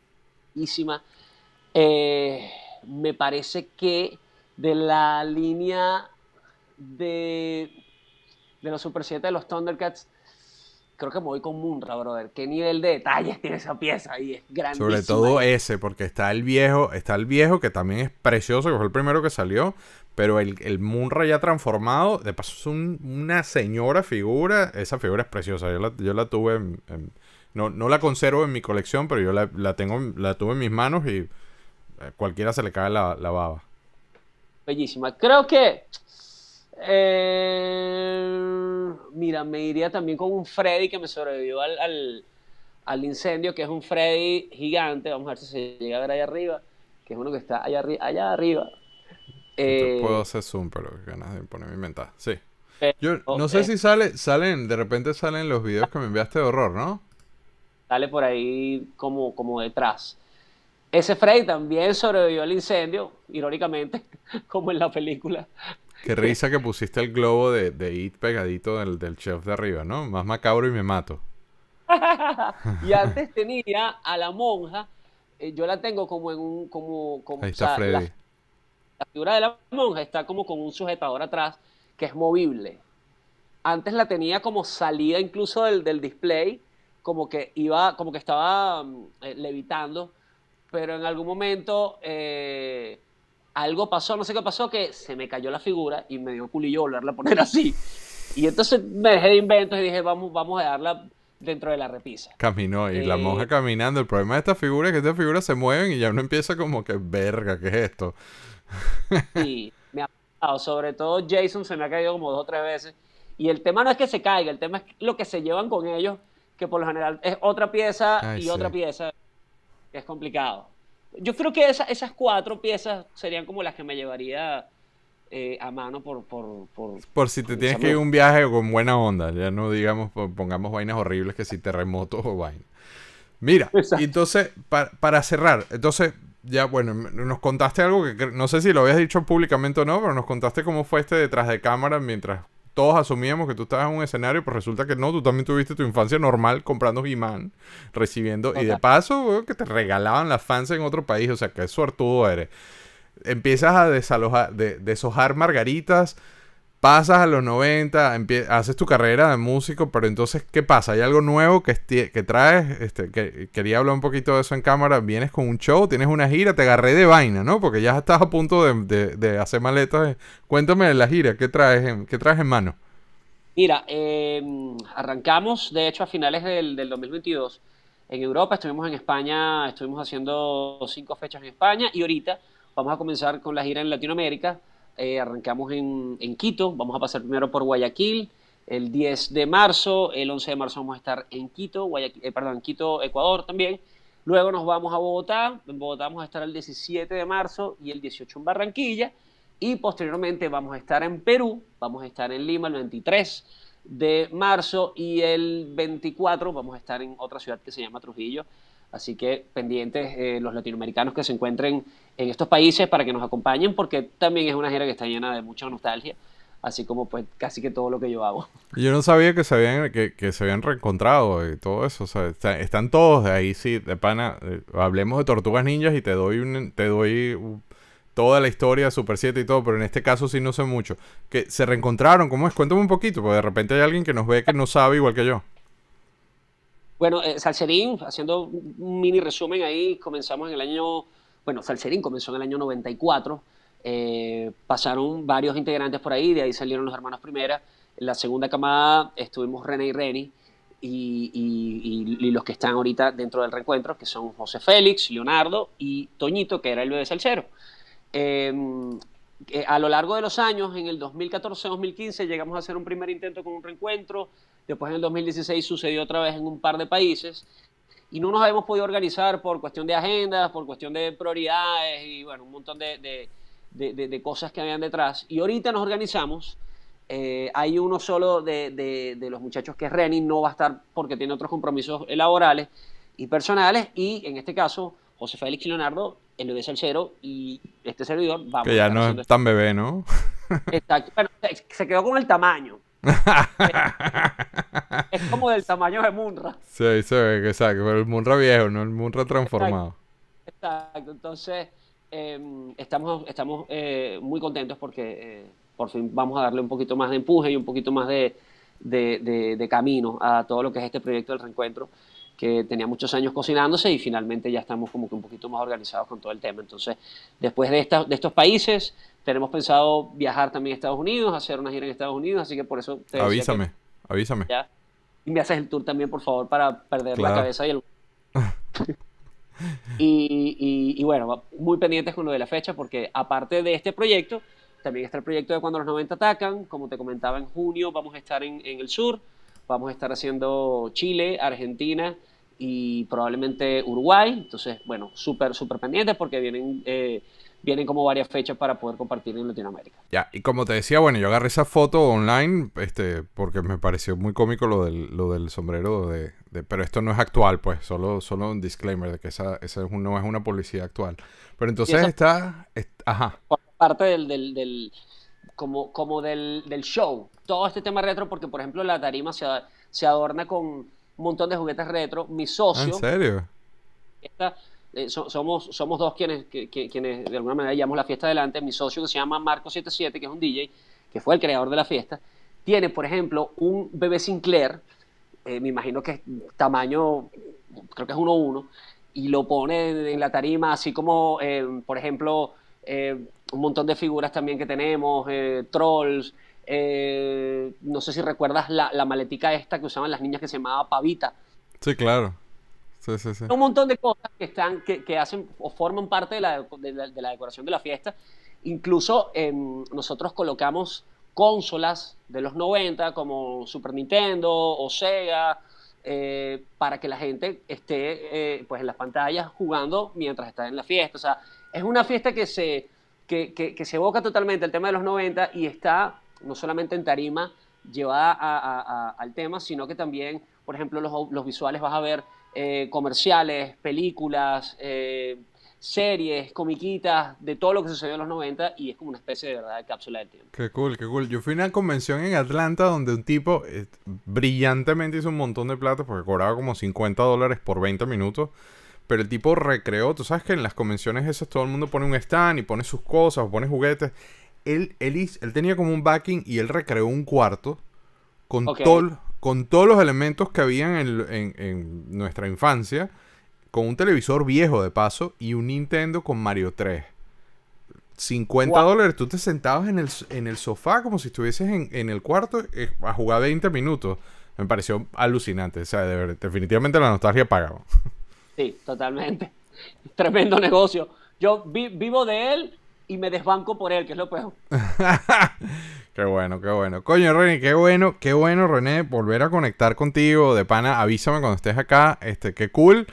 Eh, me parece que de la línea de, de los Super 7 de los Thundercats, creo que me voy con Munra, brother. ¿Qué nivel de detalles tiene esa pieza? ahí es Sobre todo ese, porque está el viejo, está el viejo que también es precioso, que fue el primero que salió. Pero el, el Munra ya transformado, de paso es una señora figura. Esa figura es preciosa. Yo la, yo la tuve en no, no la conservo en mi colección, pero yo la, tengo, la tuve en mis manos y eh, cualquiera se le cae la, baba. Bellísima. Creo que. Eh, mira, me iría también con un Freddy que me sobrevivió al, al, incendio, que es un Freddy gigante. Vamos a ver si se llega a ver allá arriba, que es uno que está allá, allá arriba. Eh, puedo hacer zoom, pero ganas de poner mi mental Sí. Yo no sé eh, si sale, salen, de repente salen los videos que me enviaste de horror, ¿no? sale por ahí como, como detrás. Ese Freddy también sobrevivió al incendio, irónicamente, como en la película. Qué risa que pusiste el globo de, de It pegadito del, chef de arriba, ¿no? Más macabro y me mato. y antes tenía a la monja, eh, yo la tengo como en un... Como, está Freddy. La, figura de la monja está como con un sujetador atrás que es movible. Antes la tenía como salida incluso del, del display como que iba, como que estaba mm, eh, levitando, pero en algún momento eh, algo pasó, no sé qué pasó, que se me cayó la figura y me dio culillo volverla a poner así. Y entonces me dejé de inventos y dije, vamos, vamos a darla dentro de la repisa. Caminó y la eh, monja caminando. El problema de estas figuras es que estas figuras se mueven y ya uno empieza como que, verga, ¿qué es esto? sí, me ha pasado. Sobre todo Jason se me ha caído como dos o tres veces. Y el tema no es que se caiga, el tema es lo que se llevan con ellos que por lo general es otra pieza y otra pieza, que es complicado. Yo creo que esas cuatro piezas serían como las que me llevaría eh, a mano por... Por, por, por si te tienes que ir un viaje con buena onda, ya no digamos, pongamos vainas horribles que si terremotos o vaina. Mira, entonces, para, para cerrar, entonces, ya, bueno, nos contaste algo que no sé si lo habías dicho públicamente o no, pero nos contaste cómo fue este detrás de cámara mientras todos asumíamos que tú estabas en un escenario, pero resulta que no, tú también tuviste tu infancia normal comprando imán, recibiendo, y de paso, que te regalaban las fans en otro país, o sea, qué suertudo eres. Empiezas a desalojar, deshojar margaritas, pasas a los 90, haces tu carrera de músico, pero entonces, ¿qué pasa? ¿Hay algo nuevo que, que traes? Este, quería hablar un poquito de eso en cámara. Vienes con un show, tienes una gira, te agarré de vaina, ¿no? Porque ya estás a punto de, de, hacer maletas. Cuéntame de la gira, ¿qué traes en, qué en mano? Mira, eh, arrancamos, de hecho, a finales del, del 2022 en Europa, estuvimos en España, estuvimos haciendo cinco fechas en España y ahorita vamos a comenzar con la gira en Latinoamérica. Eh, arrancamos en, Quito, vamos a pasar primero por Guayaquil, el 10 de marzo, el 11 de marzo vamos a estar en Quito, Guayaquil, eh, perdón, Quito, Ecuador también. Luego nos vamos a Bogotá, en Bogotá vamos a estar el 17 de marzo y el 18 en Barranquilla. Y posteriormente vamos a estar en Perú, vamos a estar en Lima el 23 de marzo y el 24 vamos a estar en otra ciudad que se llama Trujillo, Así que pendientes eh, los latinoamericanos que se encuentren en estos países para que nos acompañen, porque también es una gira que está llena de mucha nostalgia, así como pues casi que todo lo que yo hago. Yo no sabía que se habían, que, se habían reencontrado y todo eso, o sea, están todos de ahí, sí, de pana, eh, hablemos de Tortugas Ninjas y te doy, te doy toda la historia Super 7 y todo, pero en este caso sí no sé mucho. Que se reencontraron, ¿cómo es? Cuéntame un poquito, porque de repente hay alguien que nos ve que no sabe igual que yo. Bueno, eh, Salcerín haciendo un mini resumen ahí, comenzamos en el año, bueno, Salserín comenzó en el año 94, eh, pasaron varios integrantes por ahí, de ahí salieron los hermanos Primera, en la segunda camada estuvimos René y Reni, y, los que están ahorita dentro del reencuentro, que son José Félix, Leonardo y Toñito, que era el bebé Salcero. Em, eh, a lo largo de los años, en el 2014-2015, llegamos a hacer un primer intento con un reencuentro, Después en el 2016 sucedió otra vez en un par de países y no nos hemos podido organizar por cuestión de agendas, por cuestión de prioridades y bueno, un montón de, cosas que habían detrás. Y ahorita nos organizamos. Eh, hay uno solo de, los muchachos que es Reni, no va a estar porque tiene otros compromisos laborales y personales y en este caso José Félix Leonardo, el bebé cero, y este servidor vamos. Que ya no es tan bebé, ¿no? Exacto. se quedó con el tamaño. es como del tamaño de Munra. Sí, sí, exacto. Pero el Munra viejo, no el Munra transformado. Exacto. Entonces, em, estamos, estamos eh, muy contentos porque eh, por fin vamos a darle un poquito más de empuje y un poquito más de, de camino a todo lo que es este proyecto del reencuentro que tenía muchos años cocinándose y finalmente ya estamos como que un poquito más organizados con todo el tema. Entonces, después de, de estos países, tenemos pensado viajar también a Estados Unidos, hacer una gira en Estados Unidos, así que por eso te Avísame, avísame. y me haces el tour también, por favor, para perder la cabeza y el... y, bueno, muy pendientes con lo de la fecha, porque aparte de este proyecto, también está el proyecto de Cuando los 90 Atacan, como te comentaba en junio, vamos a estar en el sur, Vamos a estar haciendo Chile, Argentina y probablemente Uruguay. Entonces, bueno, súper, súper pendientes porque vienen... Eh, vienen como varias fechas para poder compartir en Latinoamérica. Ya, y como te decía, bueno, yo agarré esa foto online, este, porque me pareció muy cómico lo del, lo del sombrero de, Pero esto no es actual, pues, solo, solo un disclaimer de que esa, esa no es una publicidad actual. Pero entonces está, está, Ajá. Parte del, del, como, como del, del, show. Todo este tema retro, porque por ejemplo la tarima se, se adorna con un montón de juguetes retro. Mi ah, socio... ¿En serio? Eh, somos, somos dos quienes, quienes de alguna manera llevamos la fiesta adelante. Mi socio que se llama Marco77, que es un DJ, que fue el creador de la fiesta, tiene por ejemplo un bebé Sinclair, eh, me imagino que es tamaño, creo que es 1-1, y lo pone en la tarima así como, eh, por ejemplo, un montón de figuras también que tenemos, eh, trolls. Eh, no sé si recuerdas la, la, maletica esta que usaban las niñas que se llamaba Pavita. Sí, claro. Un montón de cosas que están, que, hacen o forman parte de la, decoración de la fiesta. Incluso em, nosotros colocamos consolas de los 90 como Super Nintendo o Sega eh, para que la gente esté pues en las pantallas jugando mientras está en la fiesta. O sea, es una fiesta que se, que, se evoca totalmente el tema de los 90 y está no solamente en tarima llevada al tema, sino que también, por ejemplo, los, los visuales vas a ver eh, comerciales, películas, eh, series, comiquitas, de todo lo que sucedió en los 90 y es como una especie de verdad de cápsula del tiempo. Qué cool, qué cool. Yo fui a una convención en Atlanta donde un tipo eh, brillantemente hizo un montón de plata porque cobraba como 50 dólares por 20 minutos pero el tipo recreó, tú sabes que en las convenciones esas todo el mundo pone un stand y pone sus cosas, o pone juguetes. Él, él, él tenía como un backing y él recreó un cuarto con, con todos los elementos que habían en, nuestra infancia, con un televisor viejo de paso y un Nintendo con Mario 3. 50 dólares, tú te sentabas en el, en el sofá como si estuvieses en, el cuarto eh, a jugar 20 minutos. Me pareció alucinante. O sea, definitivamente la nostalgia pagaba. Sí, totalmente. Tremendo negocio. Yo vivo de él y me desbanco por él, que es lo peor. qué bueno, qué bueno. Coño, René, qué bueno, qué bueno, René, volver a conectar contigo. De pana, avísame cuando estés acá. Este, qué cool.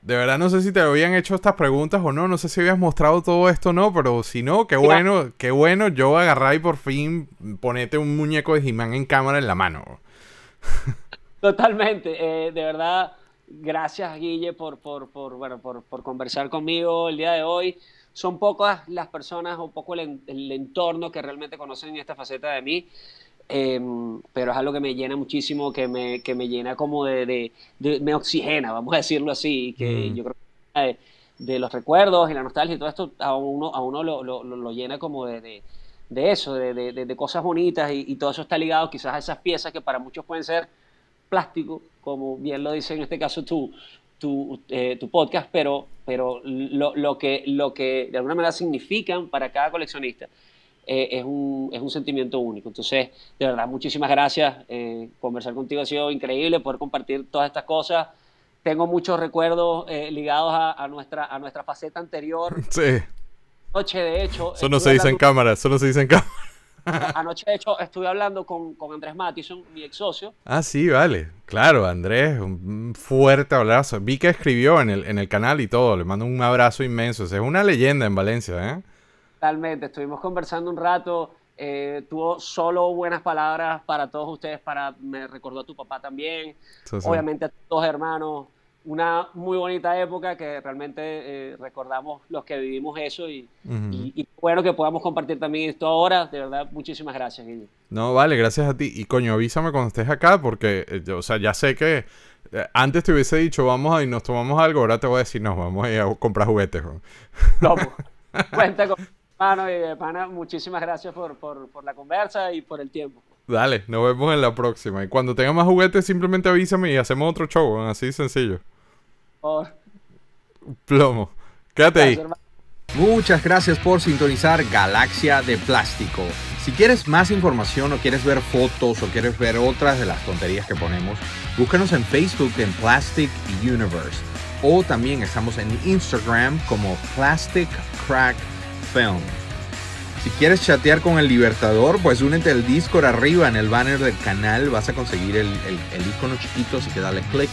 De verdad no sé si te habían hecho estas preguntas o no, no sé si habías mostrado todo esto o no, pero si no, qué bueno, qué bueno yo agarrar y por fin ponete un muñeco de Jimán en cámara en la mano. Totalmente, eh, de verdad, Gracias, Guille, por, por, bueno, por, por conversar conmigo el día de hoy son pocas las personas o poco el, entorno que realmente conocen esta faceta de mí, em, pero es algo que me llena muchísimo, que me, que me llena como de, de, me oxigena, vamos a decirlo así, que mm. yo creo que de, los recuerdos y la nostalgia y todo esto a uno, a uno lo, lo, lo llena como de, eso, de, cosas bonitas y todo eso está ligado quizás a esas piezas que para muchos pueden ser plástico, como bien lo dice en este caso tú, tu, eh, tu, podcast, pero, pero lo, lo, que, lo que de alguna manera significan para cada coleccionista eh, es, un, es, un, sentimiento único. Entonces, de verdad, muchísimas gracias. Eh, conversar contigo ha sido increíble, poder compartir todas estas cosas. Tengo muchos recuerdos ligados a, a, nuestra, a nuestra faceta anterior. Sí. Noche, de hecho. Eso no se dice en cámara, eso no se dice en cámara. Anoche, de hecho, estuve hablando con, Andrés Matison, mi ex socio. Ah, sí, vale. Claro, Andrés, un fuerte abrazo. Vi que escribió en el, en el canal y todo. Le mando un abrazo inmenso. es una leyenda en Valencia, ¿eh? Totalmente. Estuvimos conversando un rato. Eh, tuvo solo buenas palabras para todos ustedes. Para, me recordó a tu papá también. Obviamente a tus dos hermanos una muy bonita época que realmente eh, recordamos los que vivimos eso y, bueno que podamos compartir también esto ahora. De verdad, muchísimas gracias, Guille. No, vale, gracias a ti. Y coño, avísame cuando estés acá porque, eh, yo, o sea, ya sé que eh, antes te hubiese dicho vamos y nos tomamos algo, ahora te voy a decir nos vamos a comprar juguetes. No, pues, cuenta con... y, hermana. muchísimas gracias por la conversa y por el tiempo. Dale, nos vemos en la próxima. Y cuando tenga más juguetes, simplemente avísame y hacemos otro show, así sencillo. Oh. Plomo. Quédate ahí. Muchas gracias por sintonizar Galaxia de Plástico. Si quieres más información o quieres ver fotos o quieres ver otras de las tonterías que ponemos, búscanos en Facebook en Plastic Universe. O también estamos en Instagram como Plastic Crack Films. Si quieres chatear con el Libertador, pues únete al Discord arriba en el banner del canal. Vas a conseguir el, icono chiquito, así que dale click.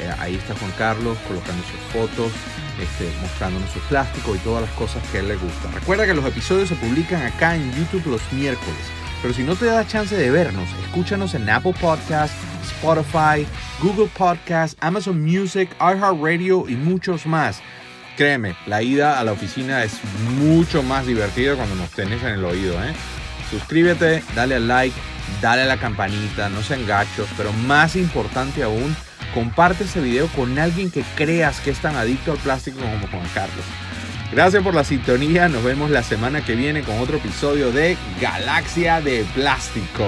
Eh, ahí está Juan Carlos colocando sus fotos, este, mostrándonos su plástico y todas las cosas que a él le gustan. Recuerda que los episodios se publican acá en YouTube los miércoles. Pero si no te da chance de vernos, escúchanos en Apple Podcasts, Spotify, Google Podcasts, Amazon Music, iHeartRadio y muchos más créeme, la ida a la oficina es mucho más divertido cuando nos tenés en el oído. ¿eh? Suscríbete, dale al like, dale a la campanita, no sean gachos, pero más importante aún, comparte ese video con alguien que creas que es tan adicto al plástico como Juan Carlos. Gracias por la sintonía, nos vemos la semana que viene con otro episodio de Galaxia de Plástico.